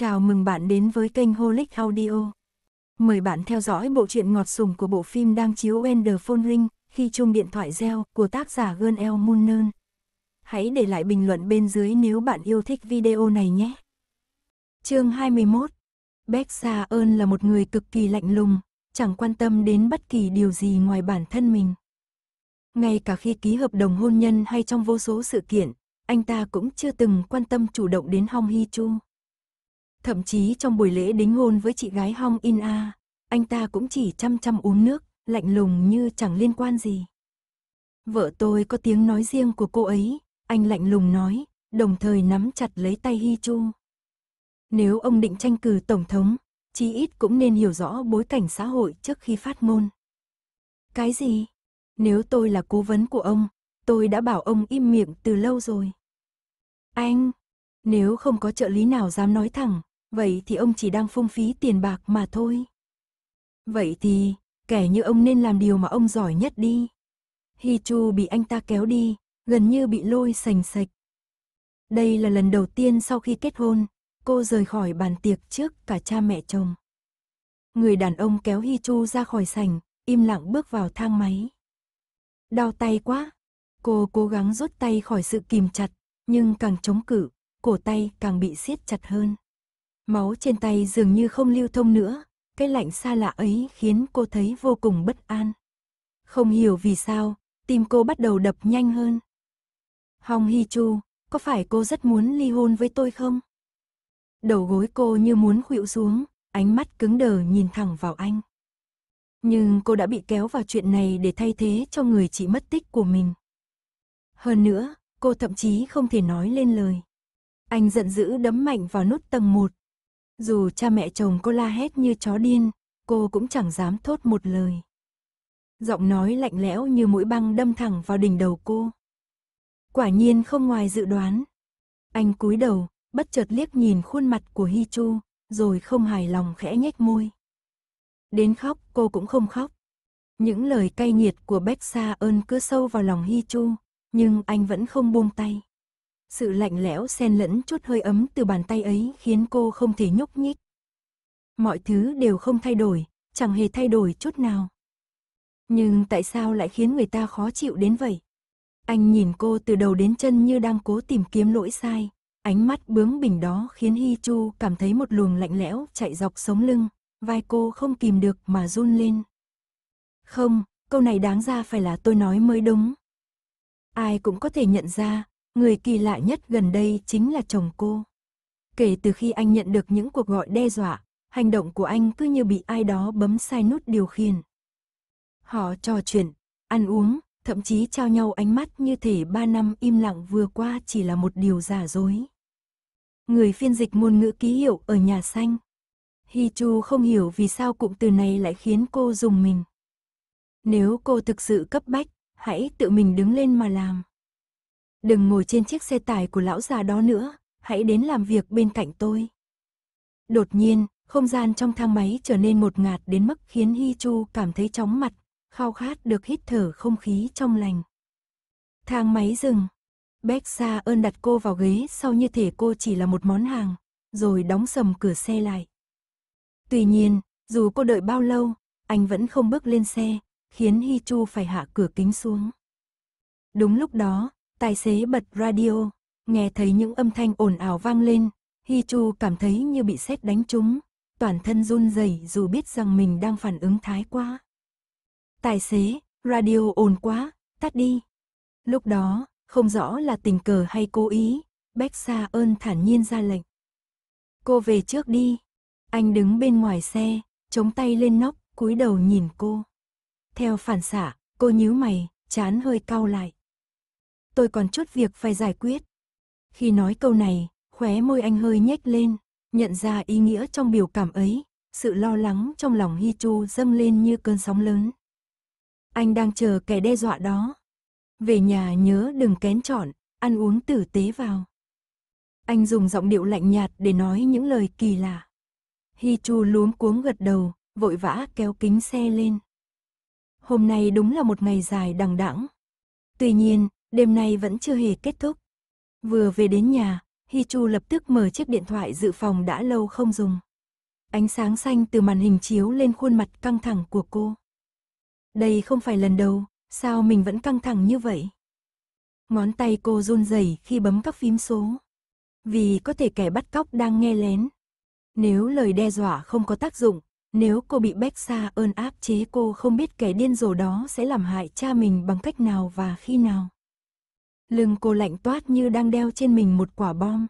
Chào mừng bạn đến với kênh Holic Audio. Mời bạn theo dõi bộ truyện ngọt sùng của bộ phim đang chiếu Ender Ring khi chuông điện thoại reo của tác giả Gơn El Munern. Hãy để lại bình luận bên dưới nếu bạn yêu thích video này nhé. Chương 21 Beck Sa ơn là một người cực kỳ lạnh lùng, chẳng quan tâm đến bất kỳ điều gì ngoài bản thân mình. Ngay cả khi ký hợp đồng hôn nhân hay trong vô số sự kiện, anh ta cũng chưa từng quan tâm chủ động đến Hong Hi Chu. Thậm chí trong buổi lễ đính hôn với chị gái Hong In A, anh ta cũng chỉ chăm chăm uống nước, lạnh lùng như chẳng liên quan gì. Vợ tôi có tiếng nói riêng của cô ấy, anh lạnh lùng nói, đồng thời nắm chặt lấy tay Hi Chu. Nếu ông định tranh cử tổng thống, chí ít cũng nên hiểu rõ bối cảnh xã hội trước khi phát ngôn. Cái gì? Nếu tôi là cố vấn của ông, tôi đã bảo ông im miệng từ lâu rồi. Anh, nếu không có trợ lý nào dám nói thẳng, Vậy thì ông chỉ đang phung phí tiền bạc mà thôi. Vậy thì, kẻ như ông nên làm điều mà ông giỏi nhất đi. Hi Chu bị anh ta kéo đi, gần như bị lôi sành sạch. Đây là lần đầu tiên sau khi kết hôn, cô rời khỏi bàn tiệc trước cả cha mẹ chồng. Người đàn ông kéo Hi Chu ra khỏi sành im lặng bước vào thang máy. Đau tay quá, cô cố gắng rút tay khỏi sự kìm chặt, nhưng càng chống cự, cổ tay càng bị siết chặt hơn. Máu trên tay dường như không lưu thông nữa, cái lạnh xa lạ ấy khiến cô thấy vô cùng bất an. Không hiểu vì sao, tim cô bắt đầu đập nhanh hơn. Hong Hi Chu, có phải cô rất muốn ly hôn với tôi không? Đầu gối cô như muốn khuỵu xuống, ánh mắt cứng đờ nhìn thẳng vào anh. Nhưng cô đã bị kéo vào chuyện này để thay thế cho người chị mất tích của mình. Hơn nữa, cô thậm chí không thể nói lên lời. Anh giận dữ đấm mạnh vào nút tầng 1, dù cha mẹ chồng cô la hét như chó điên, cô cũng chẳng dám thốt một lời. Giọng nói lạnh lẽo như mũi băng đâm thẳng vào đỉnh đầu cô. Quả nhiên không ngoài dự đoán. Anh cúi đầu, bất chợt liếc nhìn khuôn mặt của Hi Chu, rồi không hài lòng khẽ nhếch môi. Đến khóc cô cũng không khóc. Những lời cay nghiệt của Bách Sa ơn cứ sâu vào lòng Hi Chu, nhưng anh vẫn không buông tay. Sự lạnh lẽo xen lẫn chút hơi ấm từ bàn tay ấy khiến cô không thể nhúc nhích. Mọi thứ đều không thay đổi, chẳng hề thay đổi chút nào. Nhưng tại sao lại khiến người ta khó chịu đến vậy? Anh nhìn cô từ đầu đến chân như đang cố tìm kiếm lỗi sai. Ánh mắt bướng bỉnh đó khiến Hi Chu cảm thấy một luồng lạnh lẽo chạy dọc sống lưng, vai cô không kìm được mà run lên. Không, câu này đáng ra phải là tôi nói mới đúng. Ai cũng có thể nhận ra, Người kỳ lạ nhất gần đây chính là chồng cô. Kể từ khi anh nhận được những cuộc gọi đe dọa, hành động của anh cứ như bị ai đó bấm sai nút điều khiển. Họ trò chuyện, ăn uống, thậm chí trao nhau ánh mắt như thể ba năm im lặng vừa qua chỉ là một điều giả dối. Người phiên dịch ngôn ngữ ký hiệu ở nhà xanh. Hi Chu không hiểu vì sao cụm từ này lại khiến cô dùng mình. Nếu cô thực sự cấp bách, hãy tự mình đứng lên mà làm. Đừng ngồi trên chiếc xe tải của lão già đó nữa, hãy đến làm việc bên cạnh tôi. Đột nhiên, không gian trong thang máy trở nên một ngạt đến mức khiến Hi Chu cảm thấy chóng mặt, khao khát được hít thở không khí trong lành. Thang máy dừng. Bách Sa ơn đặt cô vào ghế sau như thể cô chỉ là một món hàng, rồi đóng sầm cửa xe lại. Tuy nhiên, dù cô đợi bao lâu, anh vẫn không bước lên xe, khiến Hi Chu phải hạ cửa kính xuống. Đúng lúc đó, Tài xế bật radio, nghe thấy những âm thanh ồn ào vang lên, Hi Chu cảm thấy như bị sét đánh trúng, toàn thân run rẩy dù biết rằng mình đang phản ứng thái quá. Tài xế, radio ồn quá, tắt đi. Lúc đó, không rõ là tình cờ hay cố ý, Bách Sa ơn thản nhiên ra lệnh. Cô về trước đi. Anh đứng bên ngoài xe, chống tay lên nóc, cúi đầu nhìn cô. Theo phản xạ, cô nhíu mày, chán hơi cau lại tôi còn chút việc phải giải quyết. Khi nói câu này, khóe môi anh hơi nhếch lên, nhận ra ý nghĩa trong biểu cảm ấy, sự lo lắng trong lòng Hi Chu dâng lên như cơn sóng lớn. Anh đang chờ kẻ đe dọa đó. Về nhà nhớ đừng kén chọn, ăn uống tử tế vào. Anh dùng giọng điệu lạnh nhạt để nói những lời kỳ lạ. Hi Chu luống cuống gật đầu, vội vã kéo kính xe lên. Hôm nay đúng là một ngày dài đằng đẵng. Tuy nhiên, đêm nay vẫn chưa hề kết thúc. Vừa về đến nhà, Hi Chu lập tức mở chiếc điện thoại dự phòng đã lâu không dùng. Ánh sáng xanh từ màn hình chiếu lên khuôn mặt căng thẳng của cô. Đây không phải lần đầu, sao mình vẫn căng thẳng như vậy? Ngón tay cô run rẩy khi bấm các phím số. Vì có thể kẻ bắt cóc đang nghe lén. Nếu lời đe dọa không có tác dụng, nếu cô bị bách xa ơn áp chế cô không biết kẻ điên rồ đó sẽ làm hại cha mình bằng cách nào và khi nào lưng cô lạnh toát như đang đeo trên mình một quả bom.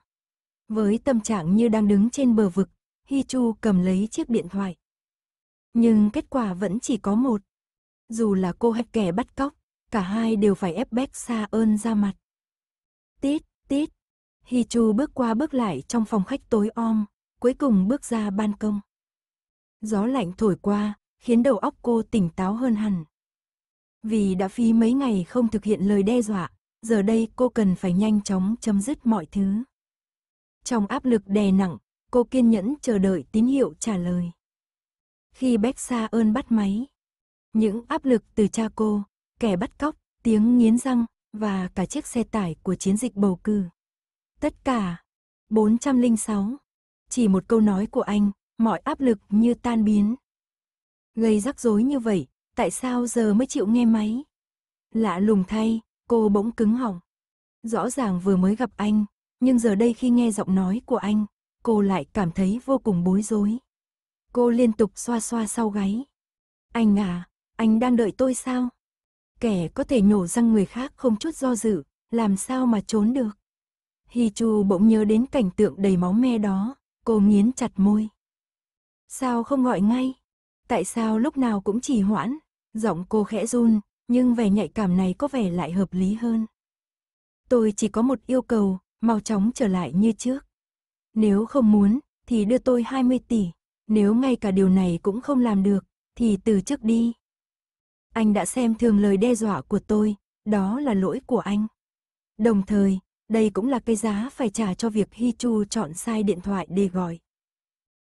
Với tâm trạng như đang đứng trên bờ vực, Hi Chu cầm lấy chiếc điện thoại. Nhưng kết quả vẫn chỉ có một. Dù là cô hay kẻ bắt cóc, cả hai đều phải ép Bách Sa ơn ra mặt. Tít, tít. Hi Chu bước qua bước lại trong phòng khách tối om, cuối cùng bước ra ban công. Gió lạnh thổi qua, khiến đầu óc cô tỉnh táo hơn hẳn. Vì đã phí mấy ngày không thực hiện lời đe dọa, giờ đây cô cần phải nhanh chóng chấm dứt mọi thứ. Trong áp lực đè nặng, cô kiên nhẫn chờ đợi tín hiệu trả lời. Khi Bách Sa ơn bắt máy, những áp lực từ cha cô, kẻ bắt cóc, tiếng nghiến răng và cả chiếc xe tải của chiến dịch bầu cử. Tất cả 406. Chỉ một câu nói của anh, mọi áp lực như tan biến. Gây rắc rối như vậy, tại sao giờ mới chịu nghe máy? Lạ lùng thay, Cô bỗng cứng họng. Rõ ràng vừa mới gặp anh, nhưng giờ đây khi nghe giọng nói của anh, cô lại cảm thấy vô cùng bối rối. Cô liên tục xoa xoa sau gáy. Anh à, anh đang đợi tôi sao? Kẻ có thể nhổ răng người khác không chút do dự, làm sao mà trốn được? Hi Chu bỗng nhớ đến cảnh tượng đầy máu me đó, cô nghiến chặt môi. Sao không gọi ngay? Tại sao lúc nào cũng chỉ hoãn? Giọng cô khẽ run, nhưng vẻ nhạy cảm này có vẻ lại hợp lý hơn. Tôi chỉ có một yêu cầu, mau chóng trở lại như trước. Nếu không muốn, thì đưa tôi 20 tỷ. Nếu ngay cả điều này cũng không làm được, thì từ chức đi. Anh đã xem thường lời đe dọa của tôi, đó là lỗi của anh. Đồng thời, đây cũng là cái giá phải trả cho việc Hi Chu chọn sai điện thoại để gọi.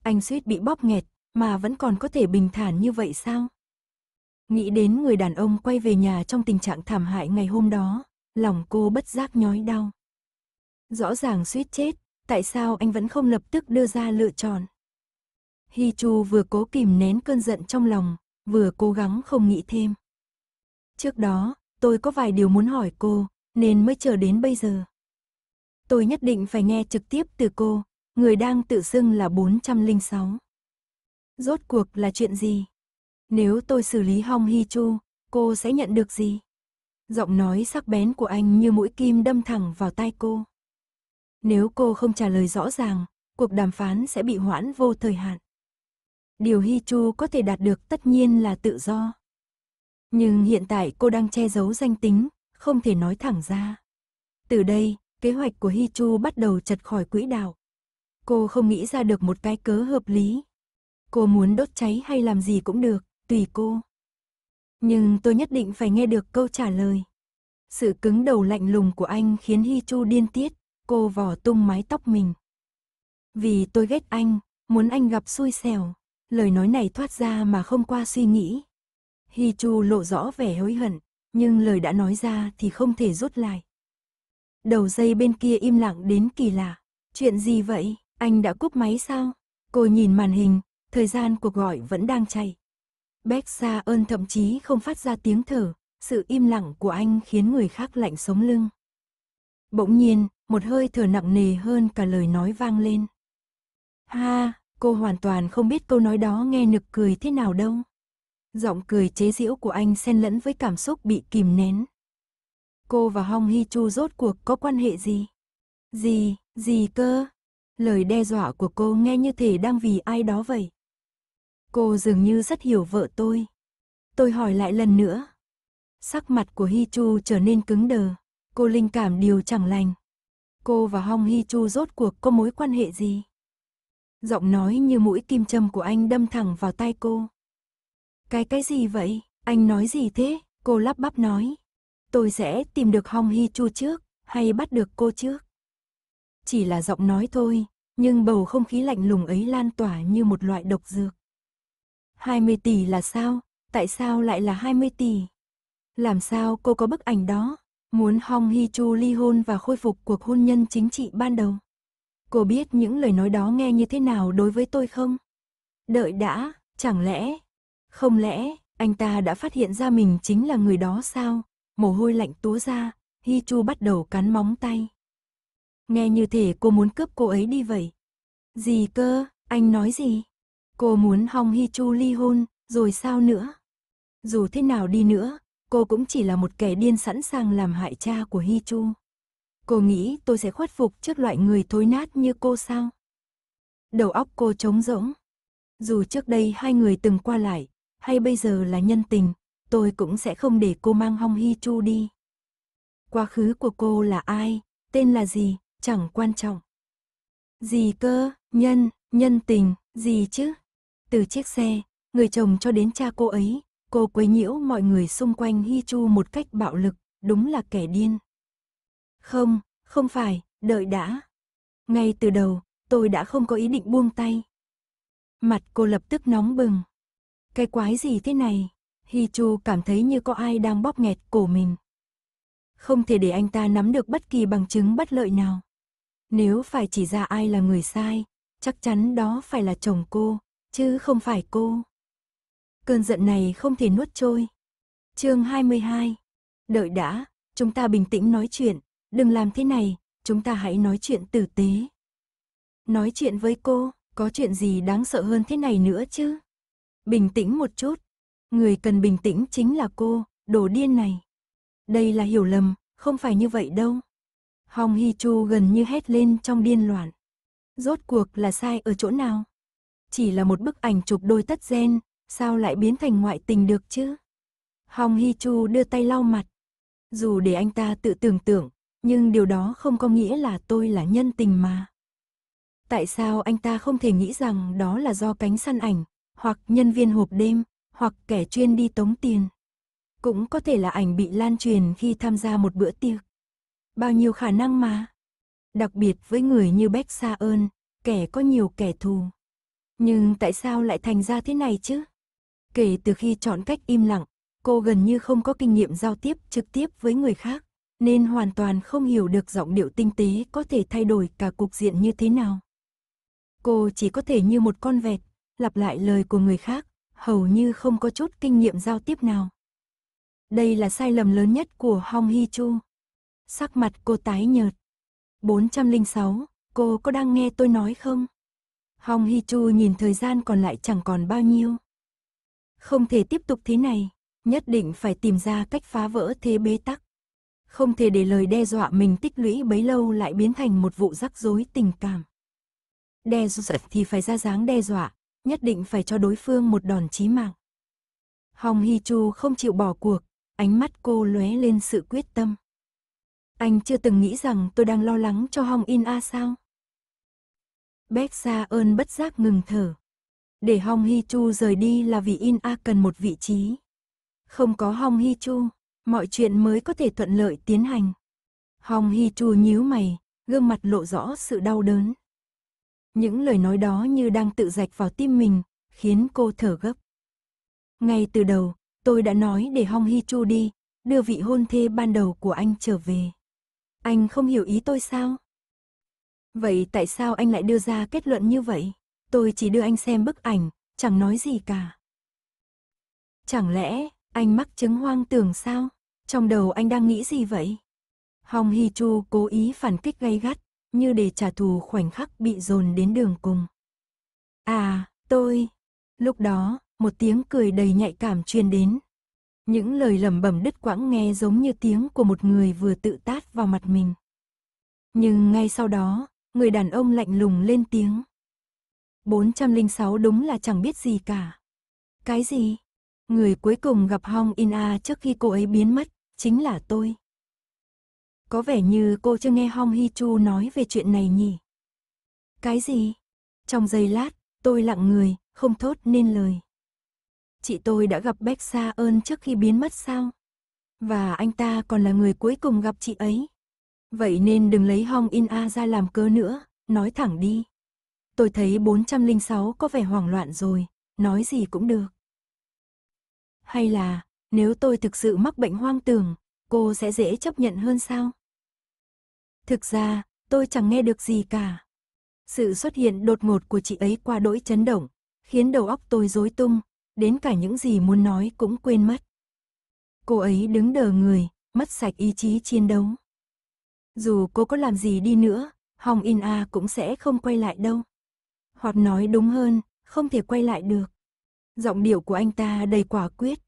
Anh suýt bị bóp nghẹt, mà vẫn còn có thể bình thản như vậy sao? Nghĩ đến người đàn ông quay về nhà trong tình trạng thảm hại ngày hôm đó, lòng cô bất giác nhói đau. Rõ ràng suýt chết, tại sao anh vẫn không lập tức đưa ra lựa chọn? Hi Chu vừa cố kìm nén cơn giận trong lòng, vừa cố gắng không nghĩ thêm. Trước đó, tôi có vài điều muốn hỏi cô, nên mới chờ đến bây giờ. Tôi nhất định phải nghe trực tiếp từ cô, người đang tự xưng là 406. Rốt cuộc là chuyện gì? Nếu tôi xử lý Hong Hi Chu, cô sẽ nhận được gì? Giọng nói sắc bén của anh như mũi kim đâm thẳng vào tai cô. Nếu cô không trả lời rõ ràng, cuộc đàm phán sẽ bị hoãn vô thời hạn. Điều Hi Chu có thể đạt được tất nhiên là tự do. Nhưng hiện tại cô đang che giấu danh tính, không thể nói thẳng ra. Từ đây, kế hoạch của Hi Chu bắt đầu chật khỏi quỹ đạo. Cô không nghĩ ra được một cái cớ hợp lý. Cô muốn đốt cháy hay làm gì cũng được, tùy cô. Nhưng tôi nhất định phải nghe được câu trả lời. Sự cứng đầu lạnh lùng của anh khiến Hi Chu điên tiết, cô vò tung mái tóc mình. Vì tôi ghét anh, muốn anh gặp xui xẻo. Lời nói này thoát ra mà không qua suy nghĩ. Hi Chu lộ rõ vẻ hối hận, nhưng lời đã nói ra thì không thể rút lại. Đầu dây bên kia im lặng đến kỳ lạ. Chuyện gì vậy? Anh đã cúp máy sao? Cô nhìn màn hình, thời gian cuộc gọi vẫn đang chạy. Bách Sa ơn thậm chí không phát ra tiếng thở, sự im lặng của anh khiến người khác lạnh sống lưng. Bỗng nhiên, một hơi thở nặng nề hơn cả lời nói vang lên. Ha, cô hoàn toàn không biết câu nói đó nghe nực cười thế nào đâu. Giọng cười chế giễu của anh xen lẫn với cảm xúc bị kìm nén. Cô và Hong Hi Chu rốt cuộc có quan hệ gì? Gì, gì cơ? Lời đe dọa của cô nghe như thể đang vì ai đó vậy. Cô dường như rất hiểu vợ tôi. Tôi hỏi lại lần nữa. Sắc mặt của Hi Chu trở nên cứng đờ. Cô linh cảm điều chẳng lành. Cô và Hong Hi Chu rốt cuộc có mối quan hệ gì? Giọng nói như mũi kim châm của anh đâm thẳng vào tay cô. Cái cái gì vậy? Anh nói gì thế? Cô lắp bắp nói. Tôi sẽ tìm được Hong Hi Chu trước, hay bắt được cô trước. Chỉ là giọng nói thôi, nhưng bầu không khí lạnh lùng ấy lan tỏa như một loại độc dược. 20 tỷ là sao? Tại sao lại là 20 tỷ? Làm sao cô có bức ảnh đó? Muốn Hong Hee Chu ly hôn và khôi phục cuộc hôn nhân chính trị ban đầu. Cô biết những lời nói đó nghe như thế nào đối với tôi không? Đợi đã, chẳng lẽ? Không lẽ, anh ta đã phát hiện ra mình chính là người đó sao? Mồ hôi lạnh túa ra, Hi Chu bắt đầu cắn móng tay. Nghe như thể cô muốn cướp cô ấy đi vậy. Gì cơ, anh nói gì? Cô muốn Hong Hi Chu ly hôn, rồi sao nữa? Dù thế nào đi nữa, cô cũng chỉ là một kẻ điên sẵn sàng làm hại cha của Hi Chu. Cô nghĩ tôi sẽ khuất phục trước loại người thối nát như cô sao? Đầu óc cô trống rỗng. Dù trước đây hai người từng qua lại, hay bây giờ là nhân tình, tôi cũng sẽ không để cô mang Hong Hi Chu đi. Quá khứ của cô là ai, tên là gì, chẳng quan trọng. Gì cơ, nhân, nhân tình, gì chứ? Từ chiếc xe, người chồng cho đến cha cô ấy, cô quấy nhiễu mọi người xung quanh Hi Chu một cách bạo lực, đúng là kẻ điên. Không, không phải, đợi đã. Ngay từ đầu, tôi đã không có ý định buông tay. Mặt cô lập tức nóng bừng. Cái quái gì thế này? Hi Chu cảm thấy như có ai đang bóp nghẹt cổ mình. Không thể để anh ta nắm được bất kỳ bằng chứng bất lợi nào. Nếu phải chỉ ra ai là người sai, chắc chắn đó phải là chồng cô, chứ không phải cô. Cơn giận này không thể nuốt trôi. Chương 22. Đợi đã, chúng ta bình tĩnh nói chuyện, đừng làm thế này, chúng ta hãy nói chuyện tử tế. Nói chuyện với cô, có chuyện gì đáng sợ hơn thế này nữa chứ? Bình tĩnh một chút. Người cần bình tĩnh chính là cô, đồ điên này. Đây là hiểu lầm, không phải như vậy đâu. Hong Hi Chu gần như hét lên trong điên loạn. Rốt cuộc là sai ở chỗ nào? chỉ là một bức ảnh chụp đôi tất gen, sao lại biến thành ngoại tình được chứ? Hong Hi Chu đưa tay lau mặt. Dù để anh ta tự tưởng tượng, nhưng điều đó không có nghĩa là tôi là nhân tình mà. Tại sao anh ta không thể nghĩ rằng đó là do cánh săn ảnh, hoặc nhân viên hộp đêm, hoặc kẻ chuyên đi tống tiền? Cũng có thể là ảnh bị lan truyền khi tham gia một bữa tiệc. Bao nhiêu khả năng mà. Đặc biệt với người như Beck Sa ơn, kẻ có nhiều kẻ thù. Nhưng tại sao lại thành ra thế này chứ? Kể từ khi chọn cách im lặng, cô gần như không có kinh nghiệm giao tiếp trực tiếp với người khác, nên hoàn toàn không hiểu được giọng điệu tinh tế có thể thay đổi cả cục diện như thế nào. Cô chỉ có thể như một con vẹt, lặp lại lời của người khác, hầu như không có chút kinh nghiệm giao tiếp nào. Đây là sai lầm lớn nhất của Hong Hi Chu. Sắc mặt cô tái nhợt. 406, cô có đang nghe tôi nói không? Hong Hi Chu nhìn thời gian còn lại chẳng còn bao nhiêu. Không thể tiếp tục thế này, nhất định phải tìm ra cách phá vỡ thế bế tắc. Không thể để lời đe dọa mình tích lũy bấy lâu lại biến thành một vụ rắc rối tình cảm. Đe dọa thì phải ra dáng đe dọa, nhất định phải cho đối phương một đòn chí mạng. Hong Hi Chu không chịu bỏ cuộc, ánh mắt cô lóe lên sự quyết tâm. Anh chưa từng nghĩ rằng tôi đang lo lắng cho Hong In A sao? Bác Sa ơn bất giác ngừng thở. Để Hong Hi Chu rời đi là vì In A cần một vị trí. Không có Hong Hi Chu, mọi chuyện mới có thể thuận lợi tiến hành. Hong Hi Chu nhíu mày, gương mặt lộ rõ sự đau đớn. Những lời nói đó như đang tự rạch vào tim mình, khiến cô thở gấp. Ngay từ đầu, tôi đã nói để Hong Hi Chu đi, đưa vị hôn thê ban đầu của anh trở về. Anh không hiểu ý tôi sao? Vậy tại sao anh lại đưa ra kết luận như vậy? Tôi chỉ đưa anh xem bức ảnh, chẳng nói gì cả. Chẳng lẽ, anh mắc chứng hoang tưởng sao? Trong đầu anh đang nghĩ gì vậy? Hong Hi Chu cố ý phản kích gay gắt, như để trả thù khoảnh khắc bị dồn đến đường cùng. À, tôi... Lúc đó, một tiếng cười đầy nhạy cảm truyền đến. Những lời lẩm bẩm đứt quãng nghe giống như tiếng của một người vừa tự tát vào mặt mình. Nhưng ngay sau đó, người đàn ông lạnh lùng lên tiếng. 406 đúng là chẳng biết gì cả. Cái gì? Người cuối cùng gặp Hong In A trước khi cô ấy biến mất, chính là tôi. Có vẻ như cô chưa nghe Hong Hi Chu nói về chuyện này nhỉ? Cái gì? Trong giây lát, tôi lặng người, không thốt nên lời. Chị tôi đã gặp Beck Sa ơn trước khi biến mất sao? Và anh ta còn là người cuối cùng gặp chị ấy. Vậy nên đừng lấy Hong In A ra làm cớ nữa, nói thẳng đi. Tôi thấy 406 có vẻ hoảng loạn rồi, nói gì cũng được. Hay là, nếu tôi thực sự mắc bệnh hoang tưởng, cô sẽ dễ chấp nhận hơn sao? Thực ra, tôi chẳng nghe được gì cả. Sự xuất hiện đột ngột của chị ấy qua đỗi chấn động, khiến đầu óc tôi rối tung, đến cả những gì muốn nói cũng quên mất. Cô ấy đứng đờ người, mất sạch ý chí chiến đấu. Dù cô có làm gì đi nữa, Hong In A cũng sẽ không quay lại đâu. Hoặc nói đúng hơn, không thể quay lại được. Giọng điệu của anh ta đầy quả quyết.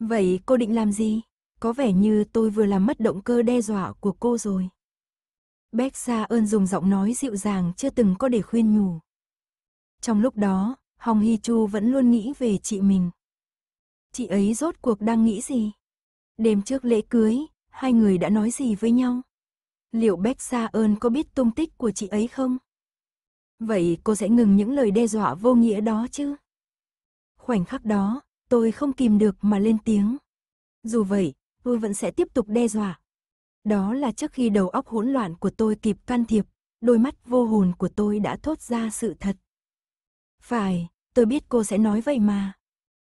Vậy cô định làm gì? Có vẻ như tôi vừa làm mất động cơ đe dọa của cô rồi. Bách Sa ơn dùng giọng nói dịu dàng chưa từng có để khuyên nhủ. Trong lúc đó, Hong Hi Chu vẫn luôn nghĩ về chị mình. Chị ấy rốt cuộc đang nghĩ gì? Đêm trước lễ cưới, hai người đã nói gì với nhau? liệu Bách Sa ơn có biết tung tích của chị ấy không? Vậy cô sẽ ngừng những lời đe dọa vô nghĩa đó chứ? Khoảnh khắc đó, tôi không kìm được mà lên tiếng. Dù vậy, tôi vẫn sẽ tiếp tục đe dọa. Đó là trước khi đầu óc hỗn loạn của tôi kịp can thiệp, đôi mắt vô hồn của tôi đã thốt ra sự thật. Phải, tôi biết cô sẽ nói vậy mà.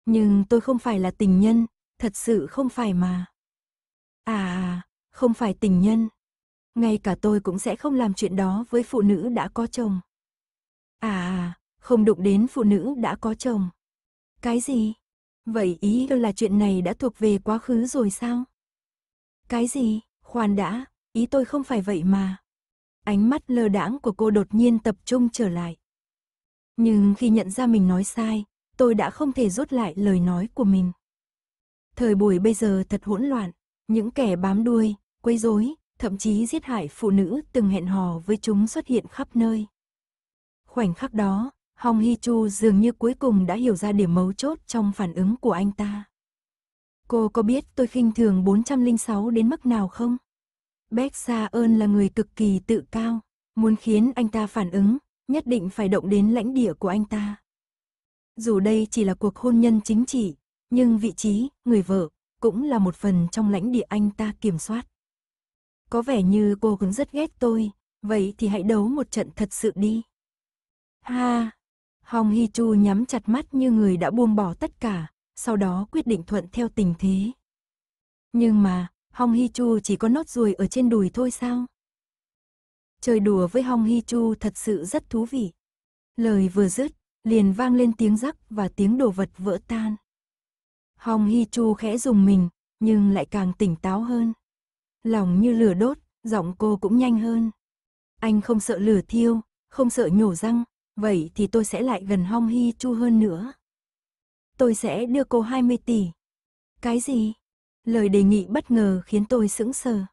Nhưng tôi không phải là tình nhân, thật sự không phải mà. À, à không phải tình nhân ngay cả tôi cũng sẽ không làm chuyện đó với phụ nữ đã có chồng. À, không đụng đến phụ nữ đã có chồng. Cái gì? Vậy ý là chuyện này đã thuộc về quá khứ rồi sao? Cái gì? Khoan đã, ý tôi không phải vậy mà. Ánh mắt lơ đãng của cô đột nhiên tập trung trở lại. Nhưng khi nhận ra mình nói sai, tôi đã không thể rút lại lời nói của mình. Thời buổi bây giờ thật hỗn loạn, những kẻ bám đuôi, quấy rối, thậm chí giết hại phụ nữ từng hẹn hò với chúng xuất hiện khắp nơi. Khoảnh khắc đó, Hong hi Chu dường như cuối cùng đã hiểu ra điểm mấu chốt trong phản ứng của anh ta. Cô có biết tôi khinh thường 406 đến mức nào không? Beck Sa ơn là người cực kỳ tự cao, muốn khiến anh ta phản ứng, nhất định phải động đến lãnh địa của anh ta. Dù đây chỉ là cuộc hôn nhân chính trị, nhưng vị trí, người vợ, cũng là một phần trong lãnh địa anh ta kiểm soát. Có vẻ như cô cũng rất ghét tôi, vậy thì hãy đấu một trận thật sự đi. Ha! Hong Hi Chu nhắm chặt mắt như người đã buông bỏ tất cả, sau đó quyết định thuận theo tình thế. Nhưng mà, Hong Hi Chu chỉ có nốt ruồi ở trên đùi thôi sao? Chơi đùa với Hong Hi Chu thật sự rất thú vị. Lời vừa dứt, liền vang lên tiếng rắc và tiếng đồ vật vỡ tan. Hong Hi Chu khẽ dùng mình, nhưng lại càng tỉnh táo hơn lòng như lửa đốt, giọng cô cũng nhanh hơn. Anh không sợ lửa thiêu, không sợ nhổ răng, vậy thì tôi sẽ lại gần Hong Hi Chu hơn nữa. Tôi sẽ đưa cô 20 tỷ. Cái gì? Lời đề nghị bất ngờ khiến tôi sững sờ.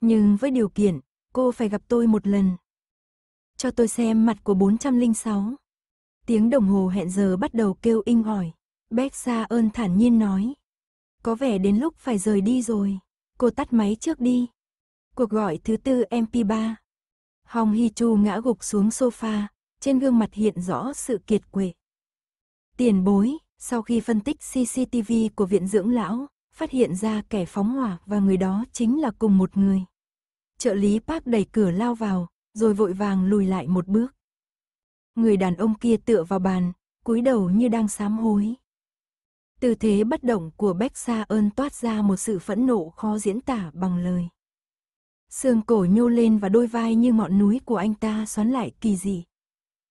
Nhưng với điều kiện, cô phải gặp tôi một lần. Cho tôi xem mặt của 406. Tiếng đồng hồ hẹn giờ bắt đầu kêu inh ỏi. Bét Sa ơn thản nhiên nói. Có vẻ đến lúc phải rời đi rồi. Cô tắt máy trước đi. Cuộc gọi thứ tư MP3. Hong Hi Chu ngã gục xuống sofa, trên gương mặt hiện rõ sự kiệt quệ. Tiền bối, sau khi phân tích CCTV của viện dưỡng lão, phát hiện ra kẻ phóng hỏa và người đó chính là cùng một người. Trợ lý Park đẩy cửa lao vào, rồi vội vàng lùi lại một bước. Người đàn ông kia tựa vào bàn, cúi đầu như đang sám hối. Tư thế bất động của Bách Sa ơn toát ra một sự phẫn nộ khó diễn tả bằng lời. Xương cổ nhô lên và đôi vai như ngọn núi của anh ta xoắn lại kỳ dị.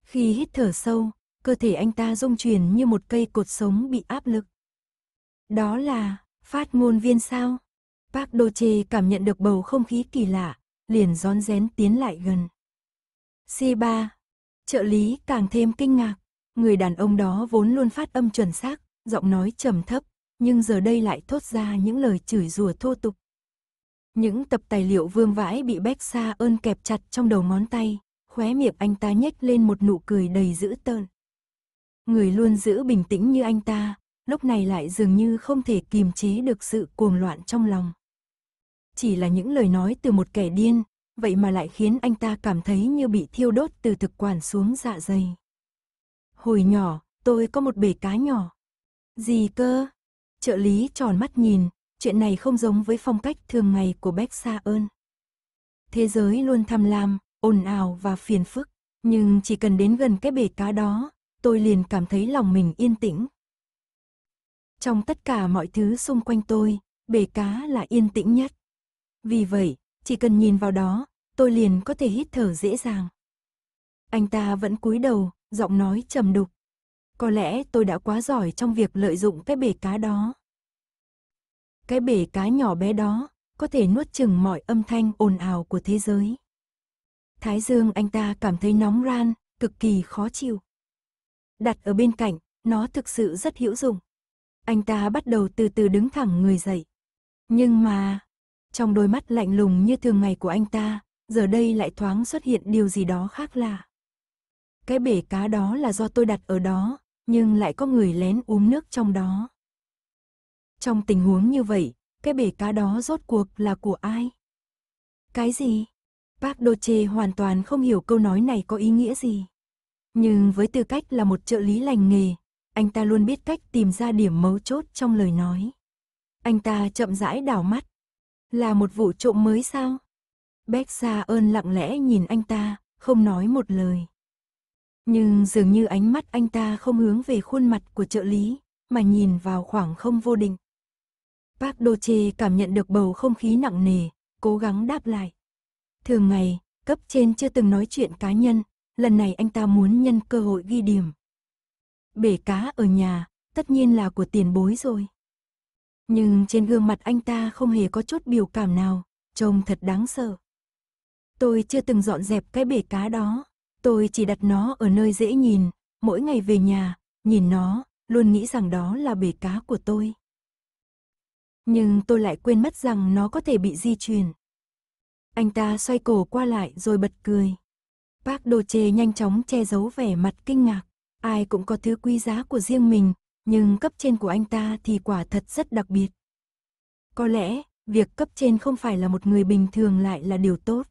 Khi hít thở sâu, cơ thể anh ta rung chuyển như một cây cột sống bị áp lực. Đó là phát ngôn viên sao? Park Đô Chê cảm nhận được bầu không khí kỳ lạ, liền rón rén tiến lại gần. C3. Trợ lý càng thêm kinh ngạc, người đàn ông đó vốn luôn phát âm chuẩn xác, giọng nói trầm thấp, nhưng giờ đây lại thốt ra những lời chửi rủa thô tục. Những tập tài liệu vương vãi bị Bách Sa ơn kẹp chặt trong đầu ngón tay, khóe miệng anh ta nhếch lên một nụ cười đầy dữ tợn. Người luôn giữ bình tĩnh như anh ta, lúc này lại dường như không thể kìm chế được sự cuồng loạn trong lòng. Chỉ là những lời nói từ một kẻ điên, vậy mà lại khiến anh ta cảm thấy như bị thiêu đốt từ thực quản xuống dạ dày. Hồi nhỏ, tôi có một bể cá nhỏ. Gì cơ? Trợ lý tròn mắt nhìn, chuyện này không giống với phong cách thường ngày của Bách Sa ơn. Thế giới luôn tham lam, ồn ào và phiền phức, nhưng chỉ cần đến gần cái bể cá đó, tôi liền cảm thấy lòng mình yên tĩnh. Trong tất cả mọi thứ xung quanh tôi, bể cá là yên tĩnh nhất. Vì vậy, chỉ cần nhìn vào đó, tôi liền có thể hít thở dễ dàng. Anh ta vẫn cúi đầu, giọng nói trầm đục, có lẽ tôi đã quá giỏi trong việc lợi dụng cái bể cá đó. Cái bể cá nhỏ bé đó có thể nuốt chừng mọi âm thanh ồn ào của thế giới. Thái dương anh ta cảm thấy nóng ran, cực kỳ khó chịu. Đặt ở bên cạnh, nó thực sự rất hữu dụng. Anh ta bắt đầu từ từ đứng thẳng người dậy. Nhưng mà, trong đôi mắt lạnh lùng như thường ngày của anh ta, giờ đây lại thoáng xuất hiện điều gì đó khác lạ. Cái bể cá đó là do tôi đặt ở đó, nhưng lại có người lén uống nước trong đó. Trong tình huống như vậy, cái bể cá đó rốt cuộc là của ai? Cái gì? Park che hoàn toàn không hiểu câu nói này có ý nghĩa gì. Nhưng với tư cách là một trợ lý lành nghề, anh ta luôn biết cách tìm ra điểm mấu chốt trong lời nói. Anh ta chậm rãi đảo mắt. Là một vụ trộm mới sao? bexa ơn lặng lẽ nhìn anh ta, không nói một lời. Nhưng dường như ánh mắt anh ta không hướng về khuôn mặt của trợ lý, mà nhìn vào khoảng không vô định. Park Do Chê cảm nhận được bầu không khí nặng nề, cố gắng đáp lại. Thường ngày, cấp trên chưa từng nói chuyện cá nhân, lần này anh ta muốn nhân cơ hội ghi điểm. Bể cá ở nhà, tất nhiên là của tiền bối rồi. Nhưng trên gương mặt anh ta không hề có chút biểu cảm nào, trông thật đáng sợ. Tôi chưa từng dọn dẹp cái bể cá đó. Tôi chỉ đặt nó ở nơi dễ nhìn, mỗi ngày về nhà, nhìn nó, luôn nghĩ rằng đó là bể cá của tôi. Nhưng tôi lại quên mất rằng nó có thể bị di chuyển. Anh ta xoay cổ qua lại rồi bật cười. Bác đồ chê nhanh chóng che giấu vẻ mặt kinh ngạc. Ai cũng có thứ quý giá của riêng mình, nhưng cấp trên của anh ta thì quả thật rất đặc biệt. Có lẽ, việc cấp trên không phải là một người bình thường lại là điều tốt.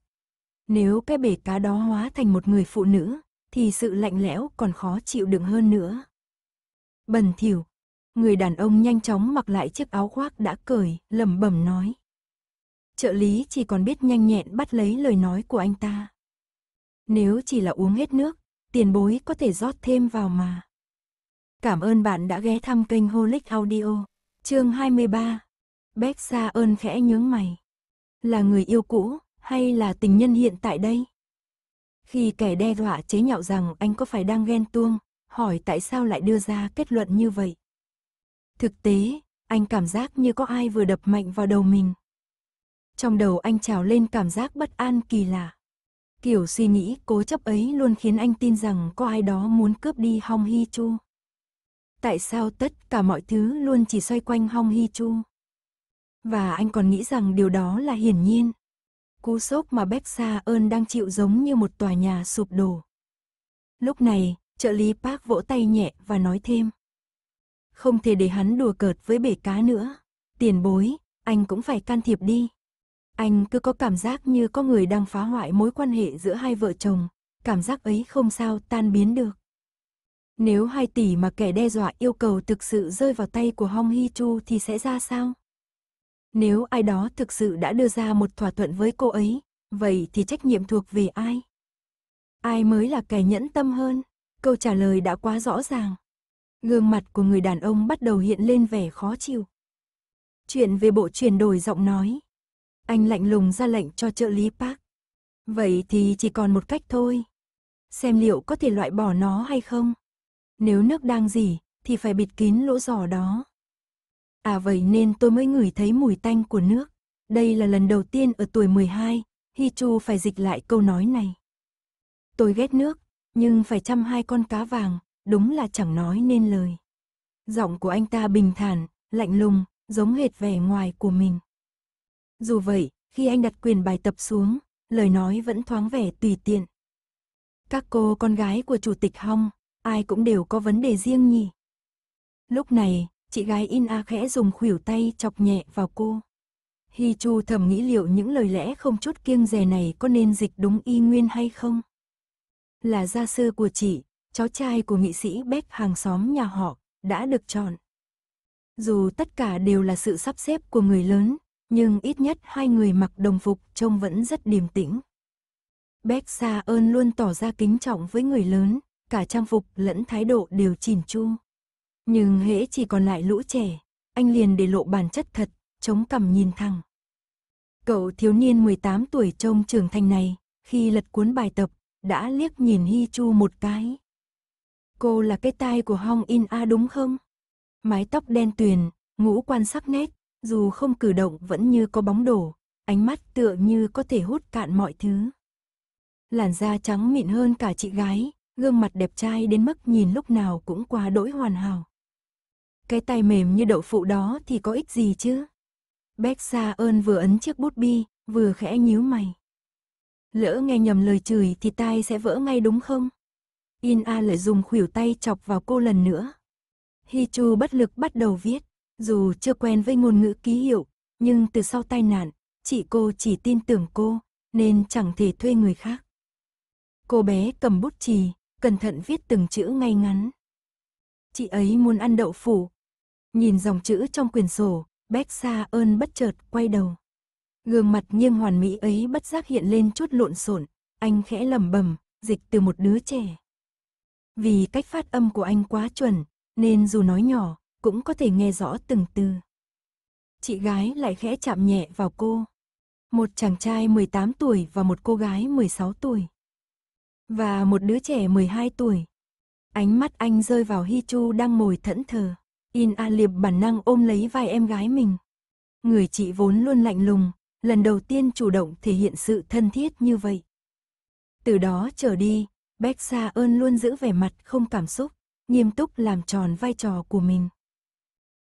Nếu cái bể cá đó hóa thành một người phụ nữ, thì sự lạnh lẽo còn khó chịu đựng hơn nữa. bần thiểu người đàn ông nhanh chóng mặc lại chiếc áo khoác đã cởi, lẩm bẩm nói. Trợ lý chỉ còn biết nhanh nhẹn bắt lấy lời nói của anh ta. Nếu chỉ là uống hết nước, tiền bối có thể rót thêm vào mà. Cảm ơn bạn đã ghé thăm kênh Holic Audio, chương 23. Bách Sa ơn khẽ nhướng mày. Là người yêu cũ, hay là tình nhân hiện tại đây? Khi kẻ đe dọa chế nhạo rằng anh có phải đang ghen tuông, hỏi tại sao lại đưa ra kết luận như vậy. Thực tế, anh cảm giác như có ai vừa đập mạnh vào đầu mình. Trong đầu anh trào lên cảm giác bất an kỳ lạ. Kiểu suy nghĩ cố chấp ấy luôn khiến anh tin rằng có ai đó muốn cướp đi Hong Hi Chu. Tại sao tất cả mọi thứ luôn chỉ xoay quanh Hong Hi Chu? Và anh còn nghĩ rằng điều đó là hiển nhiên. Cú sốc mà Bexa ơn đang chịu giống như một tòa nhà sụp đổ. Lúc này, trợ lý Park vỗ tay nhẹ và nói thêm. Không thể để hắn đùa cợt với bể cá nữa. Tiền bối, anh cũng phải can thiệp đi. Anh cứ có cảm giác như có người đang phá hoại mối quan hệ giữa hai vợ chồng. Cảm giác ấy không sao tan biến được. Nếu hai tỷ mà kẻ đe dọa yêu cầu thực sự rơi vào tay của Hong Hi Chu thì sẽ ra sao? Nếu ai đó thực sự đã đưa ra một thỏa thuận với cô ấy, vậy thì trách nhiệm thuộc về ai? Ai mới là kẻ nhẫn tâm hơn? Câu trả lời đã quá rõ ràng. Gương mặt của người đàn ông bắt đầu hiện lên vẻ khó chịu. Chuyện về bộ chuyển đổi giọng nói. Anh lạnh lùng ra lệnh cho trợ lý Park. Vậy thì chỉ còn một cách thôi. Xem liệu có thể loại bỏ nó hay không. Nếu nước đang dỉ, thì phải bịt kín lỗ giỏ đó. À vậy nên tôi mới ngửi thấy mùi tanh của nước. Đây là lần đầu tiên ở tuổi 12, Hi Chu phải dịch lại câu nói này. Tôi ghét nước, nhưng phải chăm hai con cá vàng, đúng là chẳng nói nên lời. Giọng của anh ta bình thản, lạnh lùng, giống hệt vẻ ngoài của mình. Dù vậy, khi anh đặt quyền bài tập xuống, lời nói vẫn thoáng vẻ tùy tiện. Các cô con gái của Chủ tịch Hong, ai cũng đều có vấn đề riêng nhỉ? Lúc này, chị gái in a khẽ dùng khuỷu tay chọc nhẹ vào cô. Hi Chu thầm nghĩ liệu những lời lẽ không chút kiêng dè này có nên dịch đúng y nguyên hay không? Là gia sư của chị, cháu trai của nghị sĩ Beck hàng xóm nhà họ, đã được chọn. Dù tất cả đều là sự sắp xếp của người lớn, nhưng ít nhất hai người mặc đồng phục trông vẫn rất điềm tĩnh. Beck xa ơn luôn tỏ ra kính trọng với người lớn, cả trang phục lẫn thái độ đều chỉn chu. Nhưng hễ chỉ còn lại lũ trẻ, anh liền để lộ bản chất thật, chống cằm nhìn thẳng. Cậu thiếu niên 18 tuổi trông trưởng thành này, khi lật cuốn bài tập, đã liếc nhìn Hi Chu một cái. Cô là cái tai của Hong In A đúng không? Mái tóc đen tuyền, ngũ quan sắc nét, dù không cử động vẫn như có bóng đổ, ánh mắt tựa như có thể hút cạn mọi thứ. Làn da trắng mịn hơn cả chị gái, gương mặt đẹp trai đến mức nhìn lúc nào cũng quá đỗi hoàn hảo. Cái tay mềm như đậu phụ đó thì có ích gì chứ? Bách Sa ơn vừa ấn chiếc bút bi, vừa khẽ nhíu mày. Lỡ nghe nhầm lời chửi thì tai sẽ vỡ ngay đúng không? In A lại dùng khuỷu tay chọc vào cô lần nữa. Hi Chu bất lực bắt đầu viết, dù chưa quen với ngôn ngữ ký hiệu, nhưng từ sau tai nạn, chị cô chỉ tin tưởng cô, nên chẳng thể thuê người khác. Cô bé cầm bút chì, cẩn thận viết từng chữ ngay ngắn. Chị ấy muốn ăn đậu phủ, Nhìn dòng chữ trong quyển sổ, Bách Sa ơn bất chợt quay đầu. Gương mặt nghiêng hoàn mỹ ấy bất giác hiện lên chút lộn xộn, anh khẽ lẩm bẩm, dịch từ một đứa trẻ. Vì cách phát âm của anh quá chuẩn, nên dù nói nhỏ, cũng có thể nghe rõ từng từ. Chị gái lại khẽ chạm nhẹ vào cô. Một chàng trai 18 tuổi và một cô gái 16 tuổi. Và một đứa trẻ 12 tuổi. Ánh mắt anh rơi vào Hi Chu đang ngồi thẫn thờ. In A Liệp bản năng ôm lấy vai em gái mình. Người chị vốn luôn lạnh lùng, lần đầu tiên chủ động thể hiện sự thân thiết như vậy. Từ đó trở đi, Bách Sa ơn luôn giữ vẻ mặt không cảm xúc, nghiêm túc làm tròn vai trò của mình.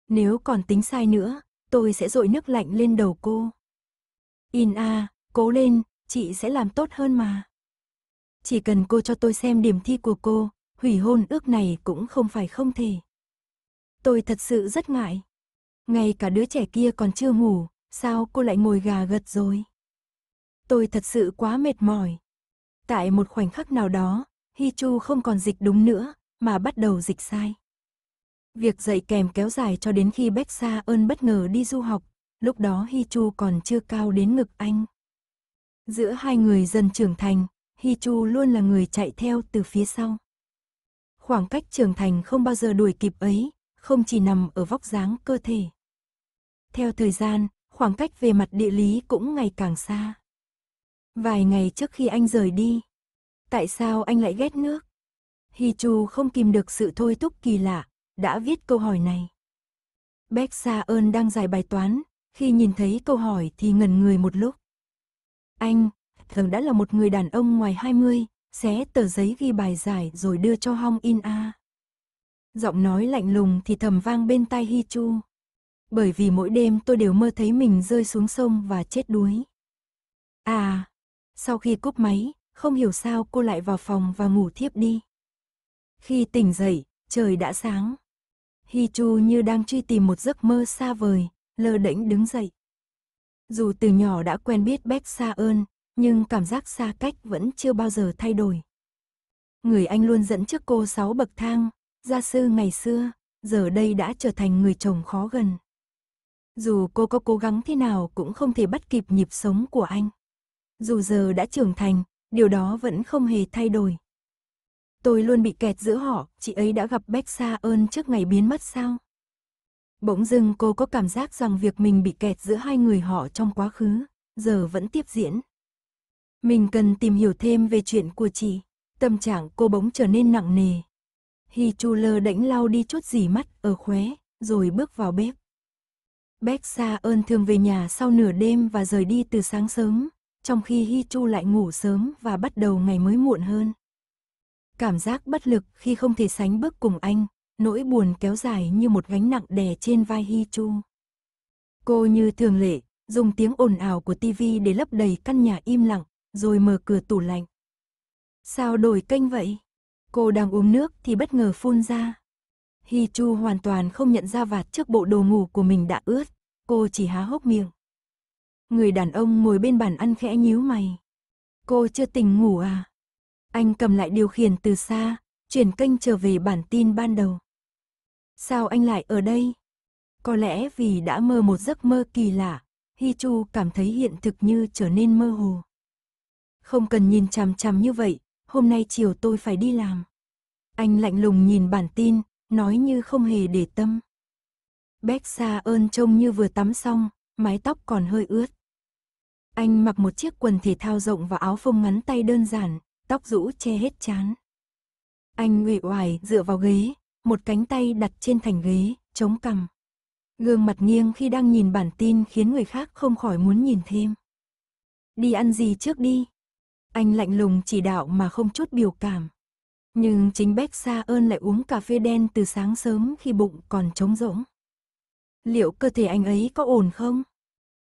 Nếu còn tính sai nữa, tôi sẽ dội nước lạnh lên đầu cô. In A, cố lên, chị sẽ làm tốt hơn mà. Chỉ cần cô cho tôi xem điểm thi của cô, hủy hôn ước này cũng không phải không thể tôi thật sự rất ngại. Ngay cả đứa trẻ kia còn chưa ngủ, sao cô lại ngồi gà gật rồi? Tôi thật sự quá mệt mỏi. Tại một khoảnh khắc nào đó, Hi Chu không còn dịch đúng nữa, mà bắt đầu dịch sai. Việc dạy kèm kéo dài cho đến khi Bách Sa ơn bất ngờ đi du học, lúc đó Hi Chu còn chưa cao đến ngực anh. Giữa hai người dần trưởng thành, Hi Chu luôn là người chạy theo từ phía sau. Khoảng cách trưởng thành không bao giờ đuổi kịp ấy, không chỉ nằm ở vóc dáng cơ thể. Theo thời gian, khoảng cách về mặt địa lý cũng ngày càng xa. Vài ngày trước khi anh rời đi, tại sao anh lại ghét nước? Hi Chu không kìm được sự thôi thúc kỳ lạ, đã viết câu hỏi này. Beck Sa ơn đang giải bài toán, khi nhìn thấy câu hỏi thì ngẩn người một lúc. Anh, thường đã là một người đàn ông ngoài 20, xé tờ giấy ghi bài giải rồi đưa cho Hong In A. Giọng nói lạnh lùng thì thầm vang bên tai Hi Chu. Bởi vì mỗi đêm tôi đều mơ thấy mình rơi xuống sông và chết đuối. À, sau khi cúp máy, không hiểu sao cô lại vào phòng và ngủ thiếp đi. Khi tỉnh dậy, trời đã sáng. Hi Chu như đang truy tìm một giấc mơ xa vời, lơ đễnh đứng dậy. Dù từ nhỏ đã quen biết Beck xa ơn, nhưng cảm giác xa cách vẫn chưa bao giờ thay đổi. Người anh luôn dẫn trước cô sáu bậc thang, gia sư ngày xưa, giờ đây đã trở thành người chồng khó gần. Dù cô có cố gắng thế nào cũng không thể bắt kịp nhịp sống của anh. Dù giờ đã trưởng thành, điều đó vẫn không hề thay đổi. Tôi luôn bị kẹt giữa họ, chị ấy đã gặp Bách Sa ơn trước ngày biến mất sao? Bỗng dưng cô có cảm giác rằng việc mình bị kẹt giữa hai người họ trong quá khứ, giờ vẫn tiếp diễn. Mình cần tìm hiểu thêm về chuyện của chị. Tâm trạng cô bỗng trở nên nặng nề, Hi Chu lơ đễnh lau đi chút gì mắt ở khóe, rồi bước vào bếp. Bách Sa ơn thường về nhà sau nửa đêm và rời đi từ sáng sớm, trong khi Hi Chu lại ngủ sớm và bắt đầu ngày mới muộn hơn. Cảm giác bất lực khi không thể sánh bước cùng anh, nỗi buồn kéo dài như một gánh nặng đè trên vai Hi Chu. Cô như thường lệ, dùng tiếng ồn ào của TV để lấp đầy căn nhà im lặng, rồi mở cửa tủ lạnh. Sao đổi kênh vậy? Cô đang uống nước thì bất ngờ phun ra. Hi Chu hoàn toàn không nhận ra vạt trước bộ đồ ngủ của mình đã ướt, cô chỉ há hốc miệng. Người đàn ông ngồi bên bàn ăn khẽ nhíu mày. Cô chưa tỉnh ngủ à? Anh cầm lại điều khiển từ xa, chuyển kênh trở về bản tin ban đầu. Sao anh lại ở đây? Có lẽ vì đã mơ một giấc mơ kỳ lạ, Hi Chu cảm thấy hiện thực như trở nên mơ hồ. Không cần nhìn chằm chằm như vậy, hôm nay chiều tôi phải đi làm. Anh lạnh lùng nhìn bản tin, nói như không hề để tâm. Bách Sa ơn trông như vừa tắm xong, mái tóc còn hơi ướt. Anh mặc một chiếc quần thể thao rộng và áo phông ngắn tay đơn giản, tóc rũ che hết chán. Anh uể oải dựa vào ghế, một cánh tay đặt trên thành ghế, chống cằm. Gương mặt nghiêng khi đang nhìn bản tin khiến người khác không khỏi muốn nhìn thêm. Đi ăn gì trước đi, anh lạnh lùng chỉ đạo mà không chút biểu cảm. Nhưng chính Bách Sa ơn lại uống cà phê đen từ sáng sớm khi bụng còn trống rỗng. Liệu cơ thể anh ấy có ổn không?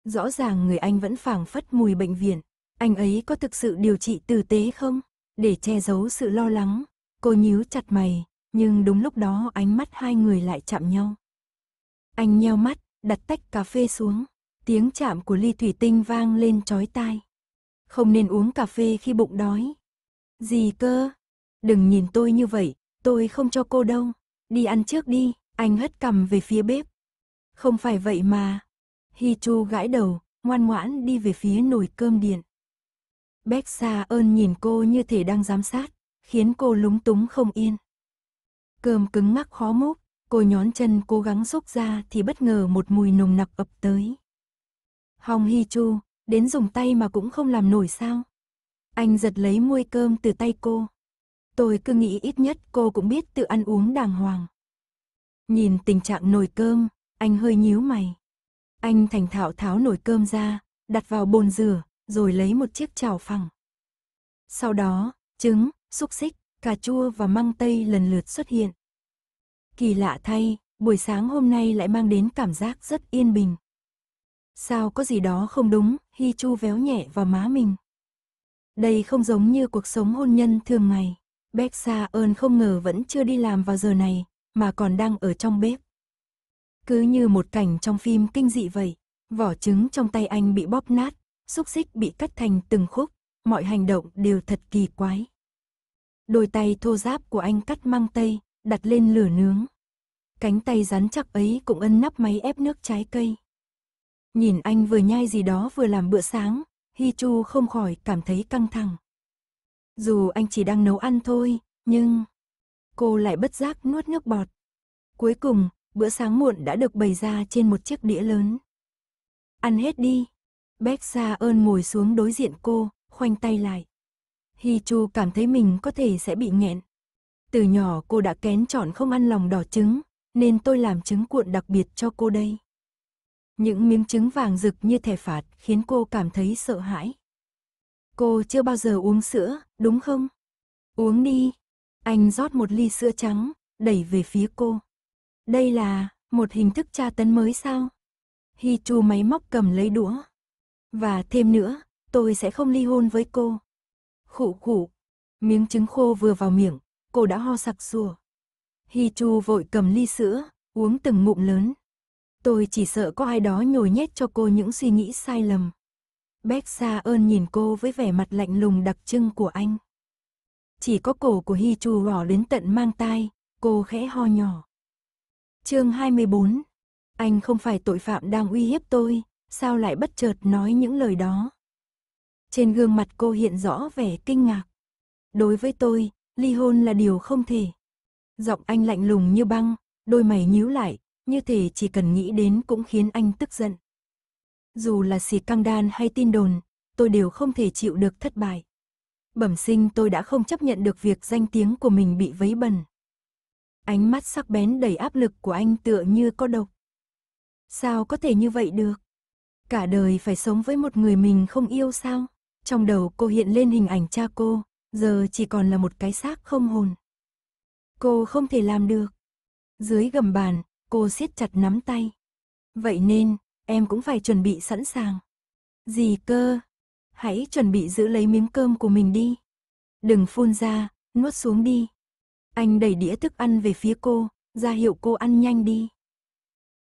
Rõ ràng người anh vẫn phảng phất mùi bệnh viện. Anh ấy có thực sự điều trị tử tế không? Để che giấu sự lo lắng, cô nhíu chặt mày, nhưng đúng lúc đó ánh mắt hai người lại chạm nhau. Anh nheo mắt, đặt tách cà phê xuống. Tiếng chạm của ly thủy tinh vang lên chói tai không nên uống cà phê khi bụng đói. Gì cơ? Đừng nhìn tôi như vậy, tôi không cho cô đâu. Đi ăn trước đi, anh hất cầm về phía bếp. Không phải vậy mà. Hi Chu gãi đầu, ngoan ngoãn đi về phía nồi cơm điện. Bách Sa ơn nhìn cô như thể đang giám sát, khiến cô lúng túng không yên. Cơm cứng ngắc khó múc, cô nhón chân cố gắng xúc ra thì bất ngờ một mùi nồng nặc ập tới. Hong Hi Chu, đến dùng tay mà cũng không làm nổi sao. Anh giật lấy muôi cơm từ tay cô. Tôi cứ nghĩ ít nhất cô cũng biết tự ăn uống đàng hoàng. Nhìn tình trạng nồi cơm, anh hơi nhíu mày. Anh thành thạo tháo nồi cơm ra, đặt vào bồn rửa, rồi lấy một chiếc chảo phẳng. Sau đó, trứng, xúc xích, cà chua và măng tây lần lượt xuất hiện. Kỳ lạ thay, buổi sáng hôm nay lại mang đến cảm giác rất yên bình. Sao có gì đó không đúng, Hi Chu véo nhẹ vào má mình. Đây không giống như cuộc sống hôn nhân thường ngày. Bách Sa ơn không ngờ vẫn chưa đi làm vào giờ này, mà còn đang ở trong bếp. Cứ như một cảnh trong phim kinh dị vậy, vỏ trứng trong tay anh bị bóp nát, xúc xích bị cắt thành từng khúc, mọi hành động đều thật kỳ quái. Đôi tay thô giáp của anh cắt mang tây, đặt lên lửa nướng. Cánh tay rắn chắc ấy cũng ân nắp máy ép nước trái cây. Nhìn anh vừa nhai gì đó vừa làm bữa sáng, Hi Chu không khỏi cảm thấy căng thẳng. Dù anh chỉ đang nấu ăn thôi, nhưng... Cô lại bất giác nuốt nước bọt. Cuối cùng, bữa sáng muộn đã được bày ra trên một chiếc đĩa lớn. Ăn hết đi. Bách Sa ơn ngồi xuống đối diện cô, khoanh tay lại. Hi Chu cảm thấy mình có thể sẽ bị nghẹn. Từ nhỏ cô đã kén chọn không ăn lòng đỏ trứng, nên tôi làm trứng cuộn đặc biệt cho cô đây. Những miếng trứng vàng rực như thẻ phạt khiến cô cảm thấy sợ hãi. Cô chưa bao giờ uống sữa, đúng không? Uống đi. Anh rót một ly sữa trắng, đẩy về phía cô. Đây là một hình thức tra tấn mới sao? Hi Chu máy móc cầm lấy đũa. Và thêm nữa, tôi sẽ không ly hôn với cô. Khụ khụ, miếng trứng khô vừa vào miệng, cô đã ho sặc sùa. Hi Chu vội cầm ly sữa, uống từng ngụm lớn. Tôi chỉ sợ có ai đó nhồi nhét cho cô những suy nghĩ sai lầm. Bác Sa ơn nhìn cô với vẻ mặt lạnh lùng đặc trưng của anh. Chỉ có cổ của Hi Chu gõ đến tận mang tai, cô khẽ ho nhỏ. Chương 24. Anh không phải tội phạm đang uy hiếp tôi, sao lại bất chợt nói những lời đó? Trên gương mặt cô hiện rõ vẻ kinh ngạc. Đối với tôi, ly hôn là điều không thể. Giọng anh lạnh lùng như băng, đôi mày nhíu lại, như thể chỉ cần nghĩ đến cũng khiến anh tức giận. Dù là xì căng đan hay tin đồn, tôi đều không thể chịu được thất bại. Bẩm sinh tôi đã không chấp nhận được việc danh tiếng của mình bị vấy bẩn. Ánh mắt sắc bén đầy áp lực của anh tựa như có độc. Sao có thể như vậy được? Cả đời phải sống với một người mình không yêu sao? Trong đầu cô hiện lên hình ảnh cha cô, giờ chỉ còn là một cái xác không hồn. Cô không thể làm được. Dưới gầm bàn, Cô siết chặt nắm tay. Vậy nên, em cũng phải chuẩn bị sẵn sàng. Gì cơ? Hãy chuẩn bị giữ lấy miếng cơm của mình đi. Đừng phun ra, nuốt xuống đi. Anh đẩy đĩa thức ăn về phía cô, ra hiệu cô ăn nhanh đi.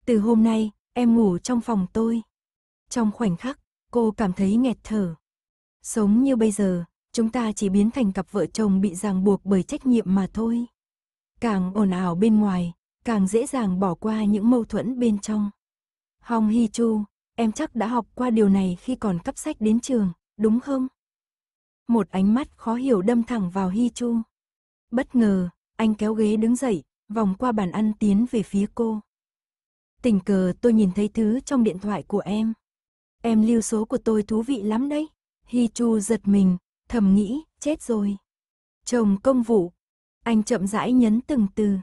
Từ hôm nay, em ngủ trong phòng tôi. Trong khoảnh khắc, cô cảm thấy nghẹt thở. Sống như bây giờ, chúng ta chỉ biến thành cặp vợ chồng bị ràng buộc bởi trách nhiệm mà thôi. Càng ồn ào bên ngoài, càng dễ dàng bỏ qua những mâu thuẫn bên trong. Hong Hi Chu, em chắc đã học qua điều này khi còn cấp sách đến trường, đúng không? Một ánh mắt khó hiểu đâm thẳng vào Hi Chu. Bất ngờ, anh kéo ghế đứng dậy, vòng qua bàn ăn tiến về phía cô. Tình cờ tôi nhìn thấy thứ trong điện thoại của em. Em lưu số của tôi thú vị lắm đấy. Hi Chu giật mình, thầm nghĩ, chết rồi. Chồng công vụ. Anh chậm rãi nhấn từng từ.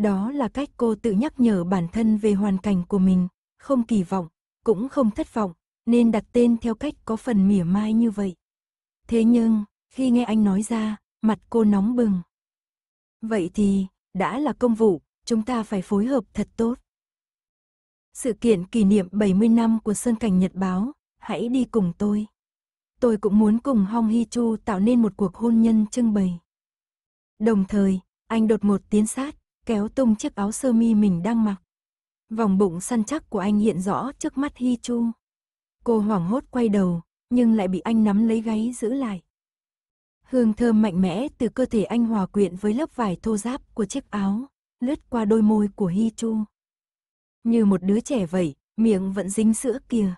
Đó là cách cô tự nhắc nhở bản thân về hoàn cảnh của mình, không kỳ vọng, cũng không thất vọng, nên đặt tên theo cách có phần mỉa mai như vậy. Thế nhưng, khi nghe anh nói ra, mặt cô nóng bừng. Vậy thì, đã là công vụ, chúng ta phải phối hợp thật tốt. Sự kiện kỷ niệm 70 năm của Sơn Cảnh Nhật Báo, hãy đi cùng tôi. Tôi cũng muốn cùng Hong Hi Chu tạo nên một cuộc hôn nhân trưng bày. Đồng thời, anh đột một tiến sát, kéo tung chiếc áo sơ mi mình đang mặc. Vòng bụng săn chắc của anh hiện rõ trước mắt Hi Chu. Cô hoảng hốt quay đầu, nhưng lại bị anh nắm lấy gáy giữ lại. Hương thơm mạnh mẽ từ cơ thể anh hòa quyện với lớp vải thô ráp của chiếc áo, lướt qua đôi môi của Hi Chu. Như một đứa trẻ vậy, miệng vẫn dính sữa kìa.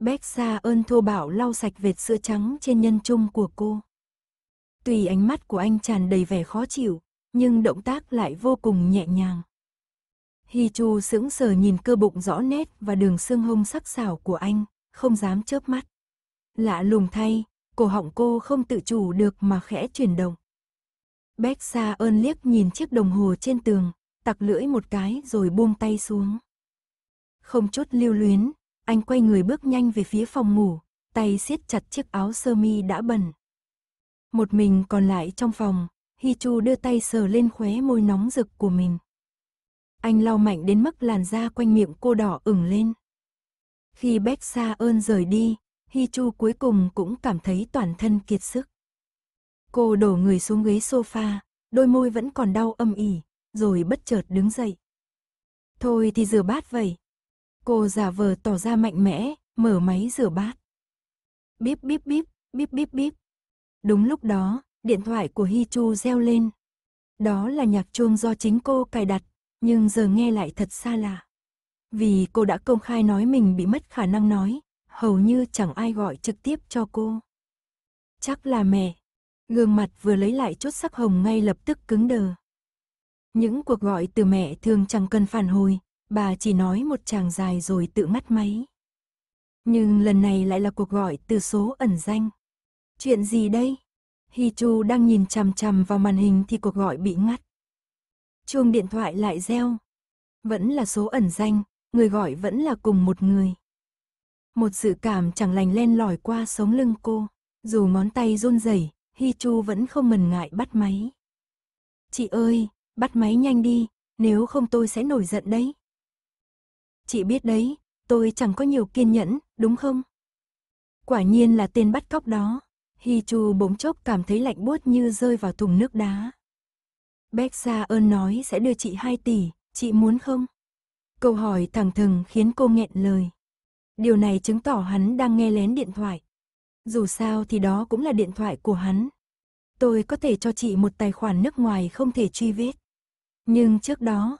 Bách Sa ơn thô bảo lau sạch vệt sữa trắng trên nhân trung của cô. Tùy ánh mắt của anh tràn đầy vẻ khó chịu, nhưng động tác lại vô cùng nhẹ nhàng. Hi Chu sững sờ nhìn cơ bụng rõ nét và đường xương hông sắc sảo của anh, không dám chớp mắt. Lạ lùng thay, cổ họng cô không tự chủ được mà khẽ chuyển động. Bách Sa ơn liếc nhìn chiếc đồng hồ trên tường, tặc lưỡi một cái rồi buông tay xuống. Không chút lưu luyến, anh quay người bước nhanh về phía phòng ngủ, tay siết chặt chiếc áo sơ mi đã bẩn. Một mình còn lại trong phòng, Hi Chu đưa tay sờ lên khóe môi nóng rực của mình. Anh lau mạnh đến mức làn da quanh miệng cô đỏ ửng lên. Khi Bách Sa ơn rời đi, Hi Chu cuối cùng cũng cảm thấy toàn thân kiệt sức. Cô đổ người xuống ghế sofa, đôi môi vẫn còn đau âm ỉ, rồi bất chợt đứng dậy. Thôi thì rửa bát vậy. Cô giả vờ tỏ ra mạnh mẽ, mở máy rửa bát. Bíp bíp bíp, bíp bíp bíp. Đúng lúc đó, điện thoại của Hi Chu reo lên. Đó là nhạc chuông do chính cô cài đặt, nhưng giờ nghe lại thật xa lạ. Vì cô đã công khai nói mình bị mất khả năng nói, hầu như chẳng ai gọi trực tiếp cho cô. Chắc là mẹ. Gương mặt vừa lấy lại chút sắc hồng ngay lập tức cứng đờ. Những cuộc gọi từ mẹ thường chẳng cần phản hồi, bà chỉ nói một chàng dài rồi tự ngắt máy. Nhưng lần này lại là cuộc gọi từ số ẩn danh. Chuyện gì đây? Hi Chu đang nhìn chằm chằm vào màn hình thì cuộc gọi bị ngắt. Chuông điện thoại lại reo. Vẫn là số ẩn danh, người gọi vẫn là cùng một người. Một sự cảm chẳng lành len lỏi qua sống lưng cô, dù ngón tay run rẩy, Hi Chu vẫn không mần ngại bắt máy. "Chị ơi, bắt máy nhanh đi, nếu không tôi sẽ nổi giận đấy." "Chị biết đấy, tôi chẳng có nhiều kiên nhẫn, đúng không?" Quả nhiên là tên bắt cóc đó. Hi Chu bỗng chốc cảm thấy lạnh buốt như rơi vào thùng nước đá. Bách Sa ơn nói sẽ đưa chị 2 tỷ, chị muốn không? Câu hỏi thẳng thừng khiến cô nghẹn lời. Điều này chứng tỏ hắn đang nghe lén điện thoại. Dù sao thì đó cũng là điện thoại của hắn. Tôi có thể cho chị một tài khoản nước ngoài không thể truy vết. Nhưng trước đó,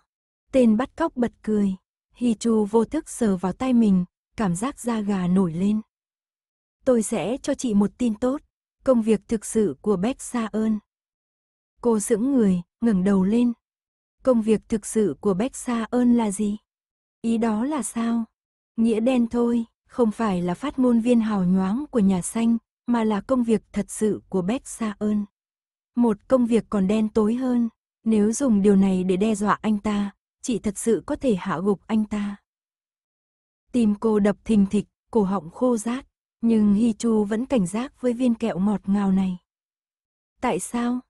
tên bắt cóc bật cười. Hi Chu vô thức sờ vào tay mình, cảm giác da gà nổi lên. Tôi sẽ cho chị một tin tốt công việc thực sự của Bách Sa ơn. Cô sững người, ngẩng đầu lên. Công việc thực sự của Bách Sa ơn là gì? Ý đó là sao? Nghĩa đen thôi, không phải là phát ngôn viên hào nhoáng của nhà xanh, mà là công việc thật sự của Bách Sa ơn. Một công việc còn đen tối hơn, nếu dùng điều này để đe dọa anh ta, chị thật sự có thể hạ gục anh ta. tim cô đập thình thịch, cổ họng khô rát. Nhưng Hi Chu vẫn cảnh giác với viên kẹo ngọt ngào này. Tại sao?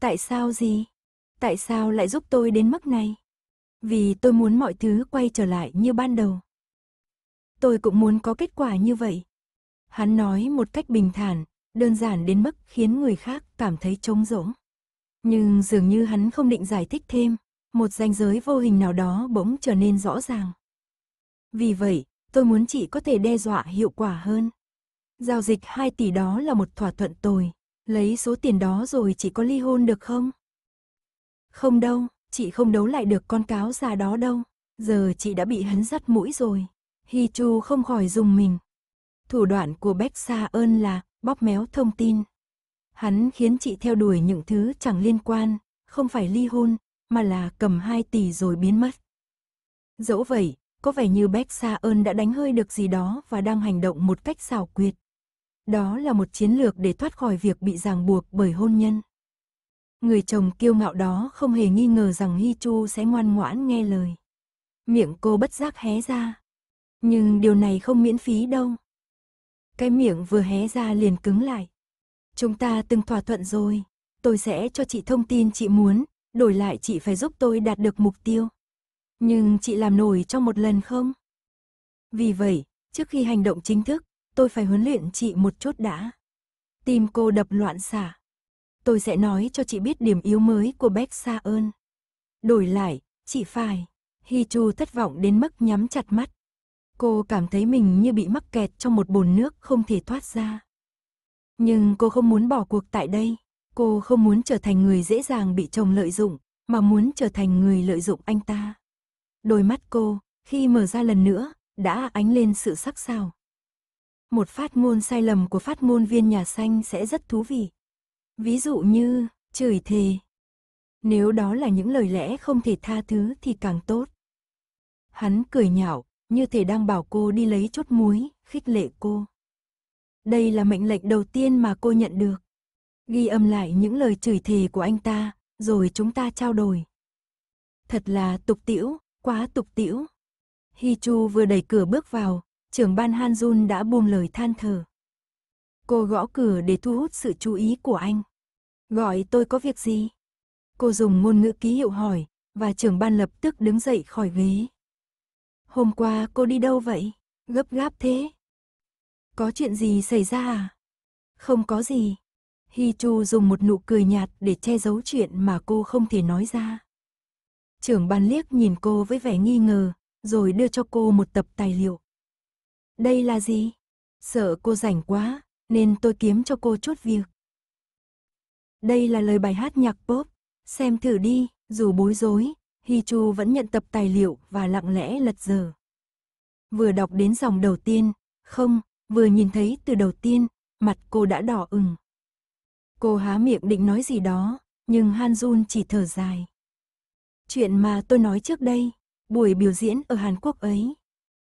Tại sao gì? Tại sao lại giúp tôi đến mức này? Vì tôi muốn mọi thứ quay trở lại như ban đầu. Tôi cũng muốn có kết quả như vậy. Hắn nói một cách bình thản, đơn giản đến mức khiến người khác cảm thấy trống rỗng. Nhưng dường như hắn không định giải thích thêm, một ranh giới vô hình nào đó bỗng trở nên rõ ràng. Vì vậy, tôi muốn chị có thể đe dọa hiệu quả hơn. Giao dịch 2 tỷ đó là một thỏa thuận tồi. Lấy số tiền đó rồi chỉ có ly hôn được không? Không đâu, chị không đấu lại được con cáo già đó đâu. Giờ chị đã bị hấn dắt mũi rồi. Hi Chu không khỏi dùng mình. Thủ đoạn của Bách Sa ơn là bóp méo thông tin. Hắn khiến chị theo đuổi những thứ chẳng liên quan, không phải ly hôn, mà là cầm 2 tỷ rồi biến mất. Dẫu vậy, có vẻ như Bách Sa ơn đã đánh hơi được gì đó và đang hành động một cách xảo quyệt, đó là một chiến lược để thoát khỏi việc bị ràng buộc bởi hôn nhân. Người chồng kiêu ngạo đó không hề nghi ngờ rằng Hi Chu sẽ ngoan ngoãn nghe lời. Miệng cô bất giác hé ra. Nhưng điều này không miễn phí đâu. Cái miệng vừa hé ra liền cứng lại. Chúng ta từng thỏa thuận rồi. Tôi sẽ cho chị thông tin chị muốn, đổi lại chị phải giúp tôi đạt được mục tiêu. Nhưng chị làm nổi trong một lần không? Vì vậy, trước khi hành động chính thức, tôi phải huấn luyện chị một chút đã. Tim cô đập loạn xả. Tôi sẽ nói cho chị biết điểm yếu mới của Beck Sa ơn. Đổi lại, chị phải. Hi Chu thất vọng đến mức nhắm chặt mắt. Cô cảm thấy mình như bị mắc kẹt trong một bồn nước không thể thoát ra. Nhưng cô không muốn bỏ cuộc tại đây. Cô không muốn trở thành người dễ dàng bị chồng lợi dụng, mà muốn trở thành người lợi dụng anh ta. Đôi mắt cô, khi mở ra lần nữa, đã ánh lên sự sắc sảo một phát ngôn sai lầm của phát ngôn viên nhà xanh sẽ rất thú vị. Ví dụ như, chửi thề. Nếu đó là những lời lẽ không thể tha thứ thì càng tốt. Hắn cười nhạo, như thể đang bảo cô đi lấy chốt muối, khích lệ cô. Đây là mệnh lệnh đầu tiên mà cô nhận được. Ghi âm lại những lời chửi thề của anh ta, rồi chúng ta trao đổi. Thật là tục tiễu, quá tục tiễu. Hi Chu vừa đẩy cửa bước vào, trưởng ban Hanjun đã buông lời than thở. Cô gõ cửa để thu hút sự chú ý của anh. Gọi tôi có việc gì? Cô dùng ngôn ngữ ký hiệu hỏi, và trưởng ban lập tức đứng dậy khỏi ghế. Hôm qua cô đi đâu vậy? Gấp gáp thế. Có chuyện gì xảy ra à? Không có gì. Hi Chu dùng một nụ cười nhạt để che giấu chuyện mà cô không thể nói ra. Trưởng ban liếc nhìn cô với vẻ nghi ngờ, rồi đưa cho cô một tập tài liệu. Đây là gì? Sợ cô rảnh quá, nên tôi kiếm cho cô chút việc. Đây là lời bài hát nhạc pop, xem thử đi, dù bối rối, Hi Chu vẫn nhận tập tài liệu và lặng lẽ lật dở. Vừa đọc đến dòng đầu tiên, không, vừa nhìn thấy từ đầu tiên, mặt cô đã đỏ ửng. Cô há miệng định nói gì đó, nhưng Han Jun chỉ thở dài. Chuyện mà tôi nói trước đây, buổi biểu diễn ở Hàn Quốc ấy.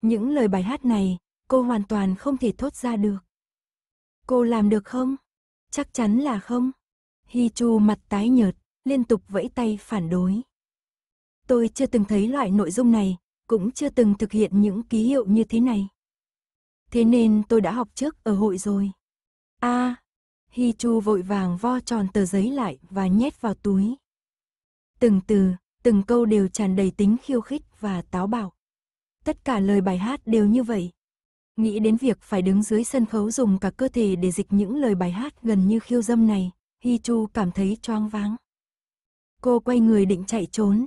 Những lời bài hát này, cô hoàn toàn không thể thốt ra được. Cô làm được không? Chắc chắn là không. Hi Chu mặt tái nhợt, liên tục vẫy tay phản đối. Tôi chưa từng thấy loại nội dung này, cũng chưa từng thực hiện những ký hiệu như thế này. Thế nên tôi đã học trước ở hội rồi. A, à, Hi Chu vội vàng vo tròn tờ giấy lại và nhét vào túi. Từng từ, từng câu đều tràn đầy tính khiêu khích và táo bạo. Tất cả lời bài hát đều như vậy, nghĩ đến việc phải đứng dưới sân khấu dùng cả cơ thể để dịch những lời bài hát gần như khiêu dâm này, Hi Chu cảm thấy choáng váng. Cô quay người định chạy trốn.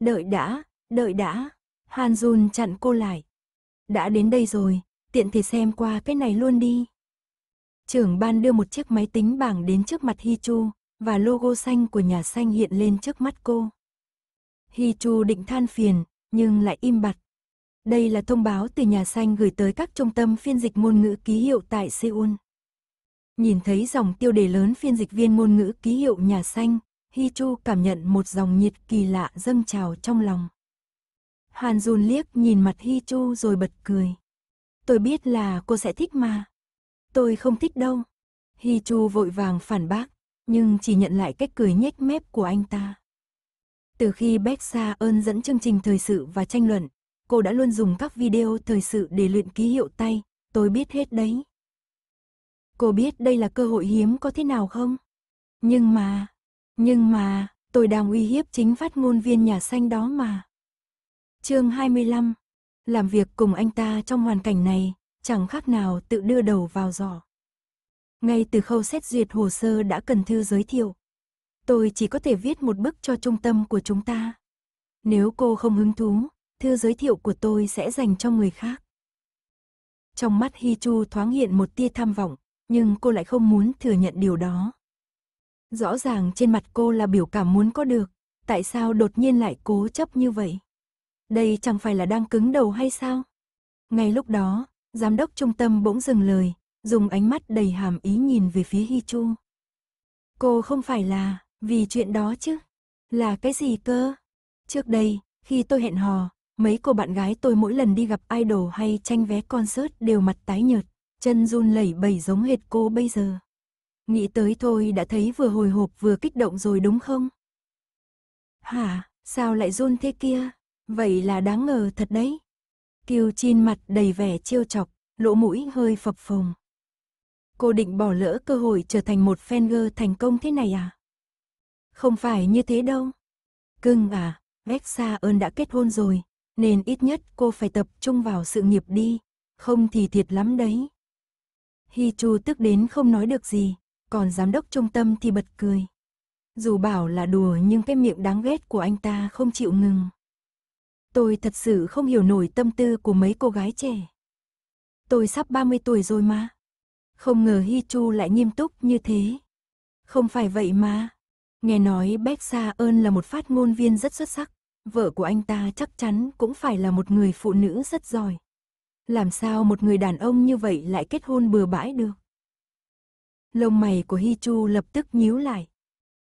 Đợi đã, đợi đã, Han Jun chặn cô lại. Đã đến đây rồi, tiện thì xem qua cái này luôn đi. Trưởng ban đưa một chiếc máy tính bảng đến trước mặt Hi Chu, và logo xanh của nhà xanh hiện lên trước mắt cô. Hi Chu định than phiền, nhưng lại im bặt, đây là thông báo từ Nhà Xanh gửi tới các trung tâm phiên dịch ngôn ngữ ký hiệu tại Seoul. Nhìn thấy dòng tiêu đề lớn phiên dịch viên ngôn ngữ ký hiệu Nhà Xanh, Hi Chu cảm nhận một dòng nhiệt kỳ lạ dâng trào trong lòng. Hàn Jun liếc nhìn mặt Hi Chu rồi bật cười. Tôi biết là cô sẽ thích mà. Tôi không thích đâu. Hi Chu vội vàng phản bác, nhưng chỉ nhận lại cách cười nhếch mép của anh ta. Từ khi bexa ơn dẫn chương trình thời sự và tranh luận, cô đã luôn dùng các video thời sự để luyện ký hiệu tay, tôi biết hết đấy. Cô biết đây là cơ hội hiếm có thế nào không? Nhưng mà, nhưng mà, tôi đang uy hiếp chính phát ngôn viên nhà xanh đó mà. chương 25 Làm việc cùng anh ta trong hoàn cảnh này, chẳng khác nào tự đưa đầu vào giỏ. Ngay từ khâu xét duyệt hồ sơ đã cần thư giới thiệu. Tôi chỉ có thể viết một bức cho trung tâm của chúng ta. Nếu cô không hứng thú, thư giới thiệu của tôi sẽ dành cho người khác. Trong mắt Hi Chu thoáng hiện một tia tham vọng, nhưng cô lại không muốn thừa nhận điều đó. Rõ ràng trên mặt cô là biểu cảm muốn có được, tại sao đột nhiên lại cố chấp như vậy? Đây chẳng phải là đang cứng đầu hay sao? Ngay lúc đó, giám đốc trung tâm bỗng dừng lời, dùng ánh mắt đầy hàm ý nhìn về phía Hi Chu. Cô không phải là, vì chuyện đó chứ? Là cái gì cơ? Trước đây, khi tôi hẹn hò, Mấy cô bạn gái tôi mỗi lần đi gặp idol hay tranh vé concert đều mặt tái nhợt, chân run lẩy bẩy giống hệt cô bây giờ. Nghĩ tới thôi đã thấy vừa hồi hộp vừa kích động rồi đúng không? Hả, sao lại run thế kia? Vậy là đáng ngờ thật đấy. Kiều Chin mặt đầy vẻ trêu chọc, lỗ mũi hơi phập phồng. Cô định bỏ lỡ cơ hội trở thành một fan girl thành công thế này à? Không phải như thế đâu. Cưng à, Vexa ơn đã kết hôn rồi, nên ít nhất cô phải tập trung vào sự nghiệp đi, không thì thiệt lắm đấy. Hi Chu tức đến không nói được gì, còn giám đốc trung tâm thì bật cười. Dù bảo là đùa nhưng cái miệng đáng ghét của anh ta không chịu ngừng. Tôi thật sự không hiểu nổi tâm tư của mấy cô gái trẻ. Tôi sắp 30 tuổi rồi mà. Không ngờ Hi Chu lại nghiêm túc như thế. Không phải vậy mà. Nghe nói Bexa ơn là một phát ngôn viên rất xuất sắc vợ của anh ta chắc chắn cũng phải là một người phụ nữ rất giỏi. Làm sao một người đàn ông như vậy lại kết hôn bừa bãi được? Lông mày của Hi Chu lập tức nhíu lại.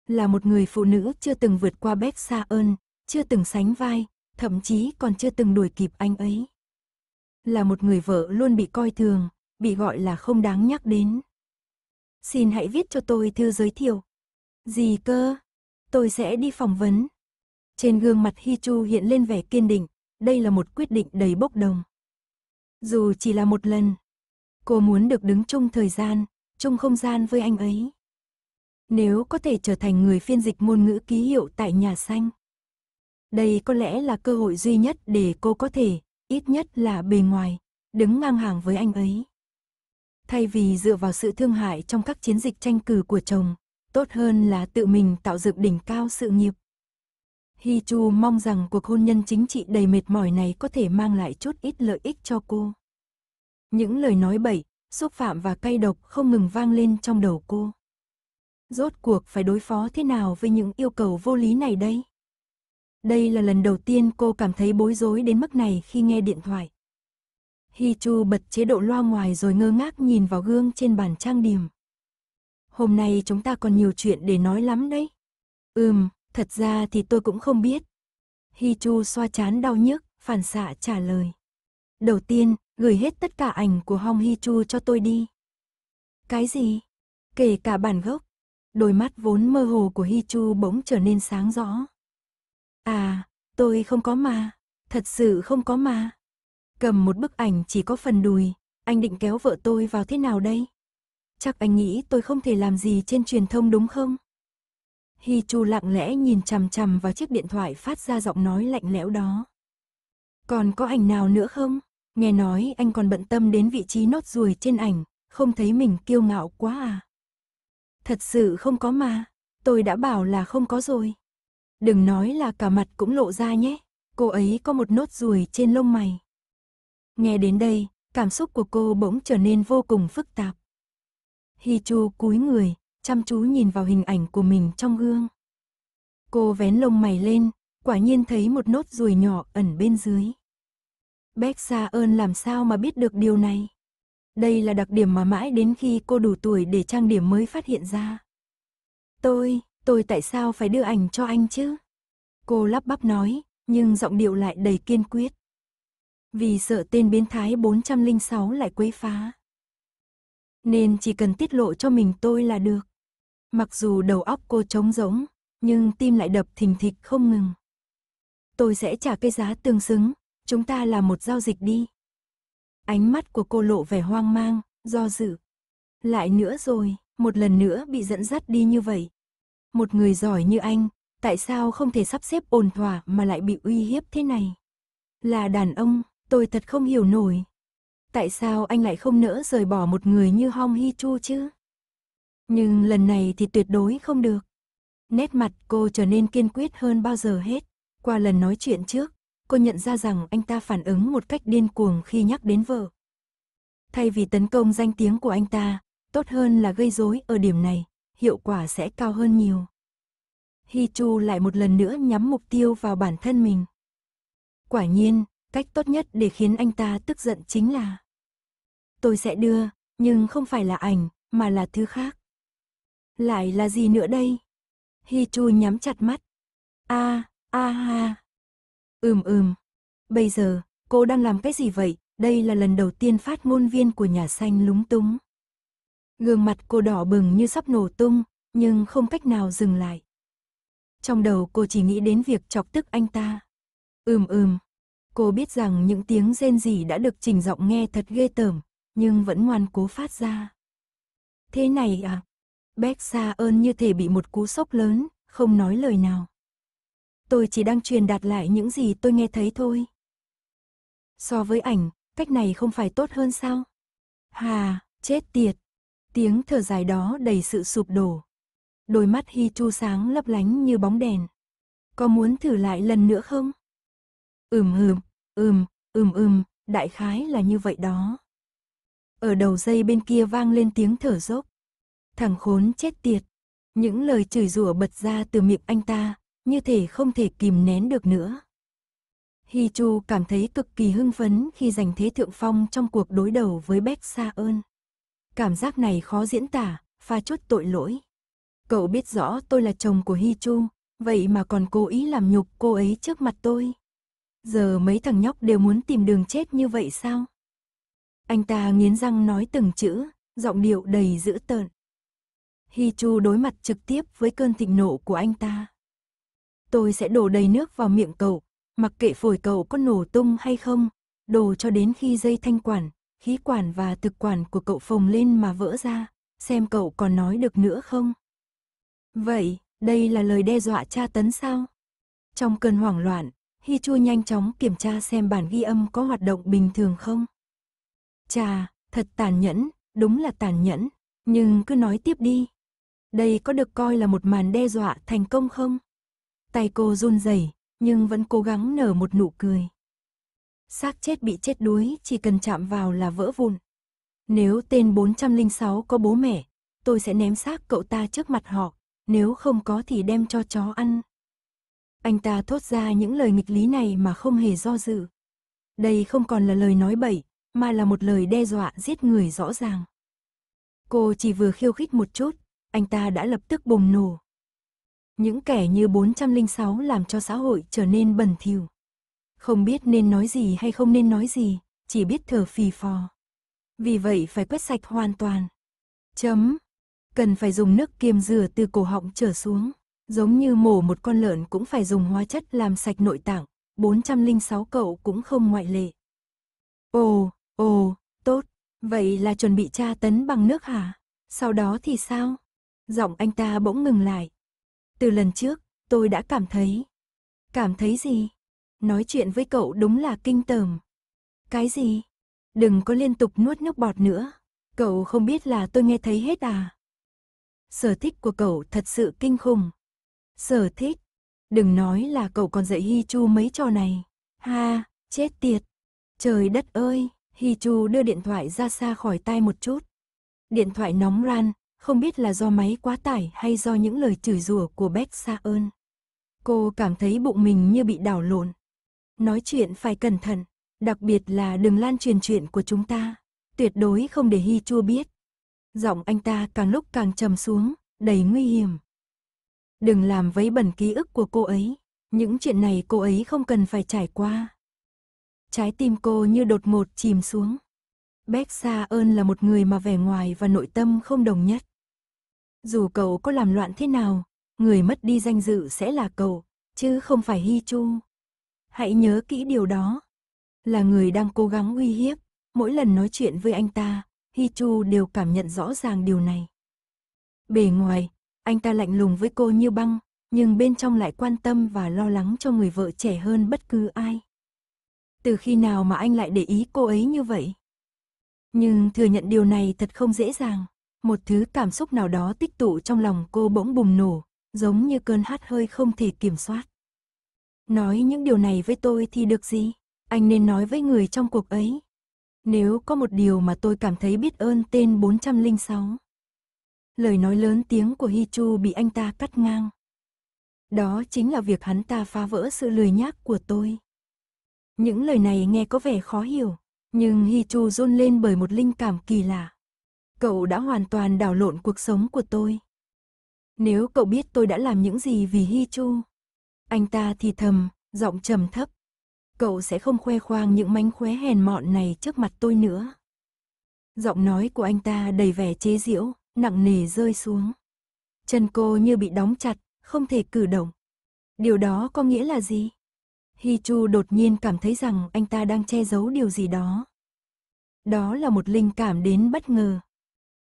Là một người phụ nữ chưa từng vượt qua bếp xa ơn, chưa từng sánh vai, thậm chí còn chưa từng đuổi kịp anh ấy. Là một người vợ luôn bị coi thường, bị gọi là không đáng nhắc đến. Xin hãy viết cho tôi thư giới thiệu. Gì cơ? Tôi sẽ đi phỏng vấn. Trên gương mặt Hi Chu hiện lên vẻ kiên định, đây là một quyết định đầy bốc đồng. Dù chỉ là một lần, cô muốn được đứng chung thời gian, chung không gian với anh ấy. Nếu có thể trở thành người phiên dịch ngôn ngữ ký hiệu tại nhà xanh. Đây có lẽ là cơ hội duy nhất để cô có thể, ít nhất là bề ngoài, đứng ngang hàng với anh ấy. Thay vì dựa vào sự thương hại trong các chiến dịch tranh cử của chồng, tốt hơn là tự mình tạo dựng đỉnh cao sự nghiệp. Hi Chu mong rằng cuộc hôn nhân chính trị đầy mệt mỏi này có thể mang lại chút ít lợi ích cho cô. Những lời nói bậy, xúc phạm và cay độc không ngừng vang lên trong đầu cô. Rốt cuộc phải đối phó thế nào với những yêu cầu vô lý này đây? Đây là lần đầu tiên cô cảm thấy bối rối đến mức này khi nghe điện thoại. Hi Chu bật chế độ loa ngoài rồi ngơ ngác nhìn vào gương trên bàn trang điểm. Hôm nay chúng ta còn nhiều chuyện để nói lắm đấy. Ừm, Thật ra thì tôi cũng không biết. Hi Chu xoa chán đau nhức, phản xạ trả lời. Đầu tiên, gửi hết tất cả ảnh của Hong Hi Chu cho tôi đi. Cái gì? Kể cả bản gốc. Đôi mắt vốn mơ hồ của Hi Chu bỗng trở nên sáng rõ. À, tôi không có mà. Thật sự không có mà. Cầm một bức ảnh chỉ có phần đùi, anh định kéo vợ tôi vào thế nào đây? Chắc anh nghĩ tôi không thể làm gì trên truyền thông đúng không? Hi Chu lặng lẽ nhìn chằm chằm vào chiếc điện thoại phát ra giọng nói lạnh lẽo đó. Còn có ảnh nào nữa không? Nghe nói anh còn bận tâm đến vị trí nốt ruồi trên ảnh, không thấy mình kiêu ngạo quá à? Thật sự không có mà, tôi đã bảo là không có rồi. Đừng nói là cả mặt cũng lộ ra nhé, cô ấy có một nốt ruồi trên lông mày. Nghe đến đây, cảm xúc của cô bỗng trở nên vô cùng phức tạp. Hi Chu cúi người, chăm chú nhìn vào hình ảnh của mình trong gương. Cô vén lông mày lên, quả nhiên thấy một nốt ruồi nhỏ ẩn bên dưới. Bách Sa ơn làm sao mà biết được điều này? Đây là đặc điểm mà mãi đến khi cô đủ tuổi để trang điểm mới phát hiện ra. Tôi, tôi tại sao phải đưa ảnh cho anh chứ? Cô lắp bắp nói, nhưng giọng điệu lại đầy kiên quyết. Vì sợ tên biến thái 406 lại quấy phá. Nên chỉ cần tiết lộ cho mình tôi là được. Mặc dù đầu óc cô trống rỗng, nhưng tim lại đập thình thịch không ngừng. Tôi sẽ trả cái giá tương xứng, chúng ta làm một giao dịch đi. Ánh mắt của cô lộ vẻ hoang mang, do dự. Lại nữa rồi, một lần nữa bị dẫn dắt đi như vậy. Một người giỏi như anh, tại sao không thể sắp xếp ổn thỏa mà lại bị uy hiếp thế này? Là đàn ông, tôi thật không hiểu nổi. Tại sao anh lại không nỡ rời bỏ một người như Hong Hi Chu chứ? Nhưng lần này thì tuyệt đối không được. Nét mặt cô trở nên kiên quyết hơn bao giờ hết. Qua lần nói chuyện trước, cô nhận ra rằng anh ta phản ứng một cách điên cuồng khi nhắc đến vợ. Thay vì tấn công danh tiếng của anh ta, tốt hơn là gây rối ở điểm này, hiệu quả sẽ cao hơn nhiều. Hi Chu lại một lần nữa nhắm mục tiêu vào bản thân mình. Quả nhiên, cách tốt nhất để khiến anh ta tức giận chính là Tôi sẽ đưa, nhưng không phải là ảnh, mà là thứ khác lại là gì nữa đây? Hi Chu nhắm chặt mắt. A, a ha. Ừm ừm. Bây giờ, cô đang làm cái gì vậy? Đây là lần đầu tiên phát ngôn viên của nhà xanh lúng túng. Gương mặt cô đỏ bừng như sắp nổ tung, nhưng không cách nào dừng lại. Trong đầu cô chỉ nghĩ đến việc chọc tức anh ta. Ừm ừm. Cô biết rằng những tiếng rên rỉ đã được chỉnh giọng nghe thật ghê tởm, nhưng vẫn ngoan cố phát ra. Thế này à, Bét xa ơn như thể bị một cú sốc lớn, không nói lời nào. Tôi chỉ đang truyền đạt lại những gì tôi nghe thấy thôi. So với ảnh, cách này không phải tốt hơn sao? Hà, chết tiệt. Tiếng thở dài đó đầy sự sụp đổ. Đôi mắt Hi Chu sáng lấp lánh như bóng đèn. Có muốn thử lại lần nữa không? Ừm ừm, ừm, ừm ừm, đại khái là như vậy đó. Ở đầu dây bên kia vang lên tiếng thở dốc. Thằng khốn chết tiệt. Những lời chửi rủa bật ra từ miệng anh ta, như thể không thể kìm nén được nữa. Hi Chu cảm thấy cực kỳ hưng phấn khi giành thế thượng phong trong cuộc đối đầu với Bách Sa ơn. Cảm giác này khó diễn tả, pha chút tội lỗi. Cậu biết rõ tôi là chồng của Hi Chu, vậy mà còn cố ý làm nhục cô ấy trước mặt tôi. Giờ mấy thằng nhóc đều muốn tìm đường chết như vậy sao? Anh ta nghiến răng nói từng chữ, giọng điệu đầy dữ tợn. Hi Chu đối mặt trực tiếp với cơn thịnh nộ của anh ta. Tôi sẽ đổ đầy nước vào miệng cậu, mặc kệ phổi cậu có nổ tung hay không, đổ cho đến khi dây thanh quản, khí quản và thực quản của cậu phồng lên mà vỡ ra, xem cậu còn nói được nữa không. Vậy, đây là lời đe dọa tra tấn sao? Trong cơn hoảng loạn, Hi Chu nhanh chóng kiểm tra xem bản ghi âm có hoạt động bình thường không. Chà, thật tàn nhẫn, đúng là tàn nhẫn, nhưng cứ nói tiếp đi. Đây có được coi là một màn đe dọa thành công không? Tay cô run rẩy, nhưng vẫn cố gắng nở một nụ cười. Xác chết bị chết đuối, chỉ cần chạm vào là vỡ vụn. Nếu tên 406 có bố mẹ, tôi sẽ ném xác cậu ta trước mặt họ, nếu không có thì đem cho chó ăn. Anh ta thốt ra những lời nghịch lý này mà không hề do dự. Đây không còn là lời nói bậy, mà là một lời đe dọa giết người rõ ràng. Cô chỉ vừa khiêu khích một chút, anh ta đã lập tức bùng nổ. Những kẻ như 406 làm cho xã hội trở nên bẩn thỉu. Không biết nên nói gì hay không nên nói gì, chỉ biết thở phì phò. Vì vậy phải quét sạch hoàn toàn. Chấm. Cần phải dùng nước kiềm rửa từ cổ họng trở xuống. Giống như mổ một con lợn cũng phải dùng hóa chất làm sạch nội tạng. 406 cậu cũng không ngoại lệ. Ồ, ồ, tốt. Vậy là chuẩn bị tra tấn bằng nước hả? Sau đó thì sao? Giọng anh ta bỗng ngừng lại. Từ lần trước, tôi đã cảm thấy. Cảm thấy gì? Nói chuyện với cậu đúng là kinh tởm. Cái gì? Đừng có liên tục nuốt nước bọt nữa. Cậu không biết là tôi nghe thấy hết à? Sở thích của cậu thật sự kinh khủng. Sở thích? Đừng nói là cậu còn dạy Hi Chu mấy trò này. Ha, chết tiệt. Trời đất ơi, Hi Chu đưa điện thoại ra xa khỏi tay một chút. Điện thoại nóng ran, không biết là do máy quá tải hay do những lời chửi rủa của Beck xa ơn. Cô cảm thấy bụng mình như bị đảo lộn. Nói chuyện phải cẩn thận, đặc biệt là đừng lan truyền chuyện của chúng ta, tuyệt đối không để Hi Chua biết. Giọng anh ta càng lúc càng trầm xuống, đầy nguy hiểm. Đừng làm vấy bẩn ký ức của cô ấy, những chuyện này cô ấy không cần phải trải qua. Trái tim cô như đột ngột chìm xuống. Beck ơn là một người mà vẻ ngoài và nội tâm không đồng nhất. Dù cậu có làm loạn thế nào, người mất đi danh dự sẽ là cậu, chứ không phải Hi Chu. Hãy nhớ kỹ điều đó. Là người đang cố gắng uy hiếp, mỗi lần nói chuyện với anh ta, Hi Chu đều cảm nhận rõ ràng điều này. Bề ngoài, anh ta lạnh lùng với cô như băng, nhưng bên trong lại quan tâm và lo lắng cho người vợ trẻ hơn bất cứ ai. Từ khi nào mà anh lại để ý cô ấy như vậy? Nhưng thừa nhận điều này thật không dễ dàng một thứ cảm xúc nào đó tích tụ trong lòng cô bỗng bùng nổ, giống như cơn hát hơi không thể kiểm soát. Nói những điều này với tôi thì được gì? Anh nên nói với người trong cuộc ấy. Nếu có một điều mà tôi cảm thấy biết ơn tên 406. Lời nói lớn tiếng của Hi Chu bị anh ta cắt ngang. Đó chính là việc hắn ta phá vỡ sự lười nhác của tôi. Những lời này nghe có vẻ khó hiểu, nhưng Hi Chu run lên bởi một linh cảm kỳ lạ. Cậu đã hoàn toàn đảo lộn cuộc sống của tôi. Nếu cậu biết tôi đã làm những gì vì Hi Chu. Anh ta thì thầm, giọng trầm thấp. Cậu sẽ không khoe khoang những mánh khóe hèn mọn này trước mặt tôi nữa. Giọng nói của anh ta đầy vẻ chế giễu, nặng nề rơi xuống. Chân cô như bị đóng chặt, không thể cử động. Điều đó có nghĩa là gì? Hi Chu đột nhiên cảm thấy rằng anh ta đang che giấu điều gì đó. Đó là một linh cảm đến bất ngờ,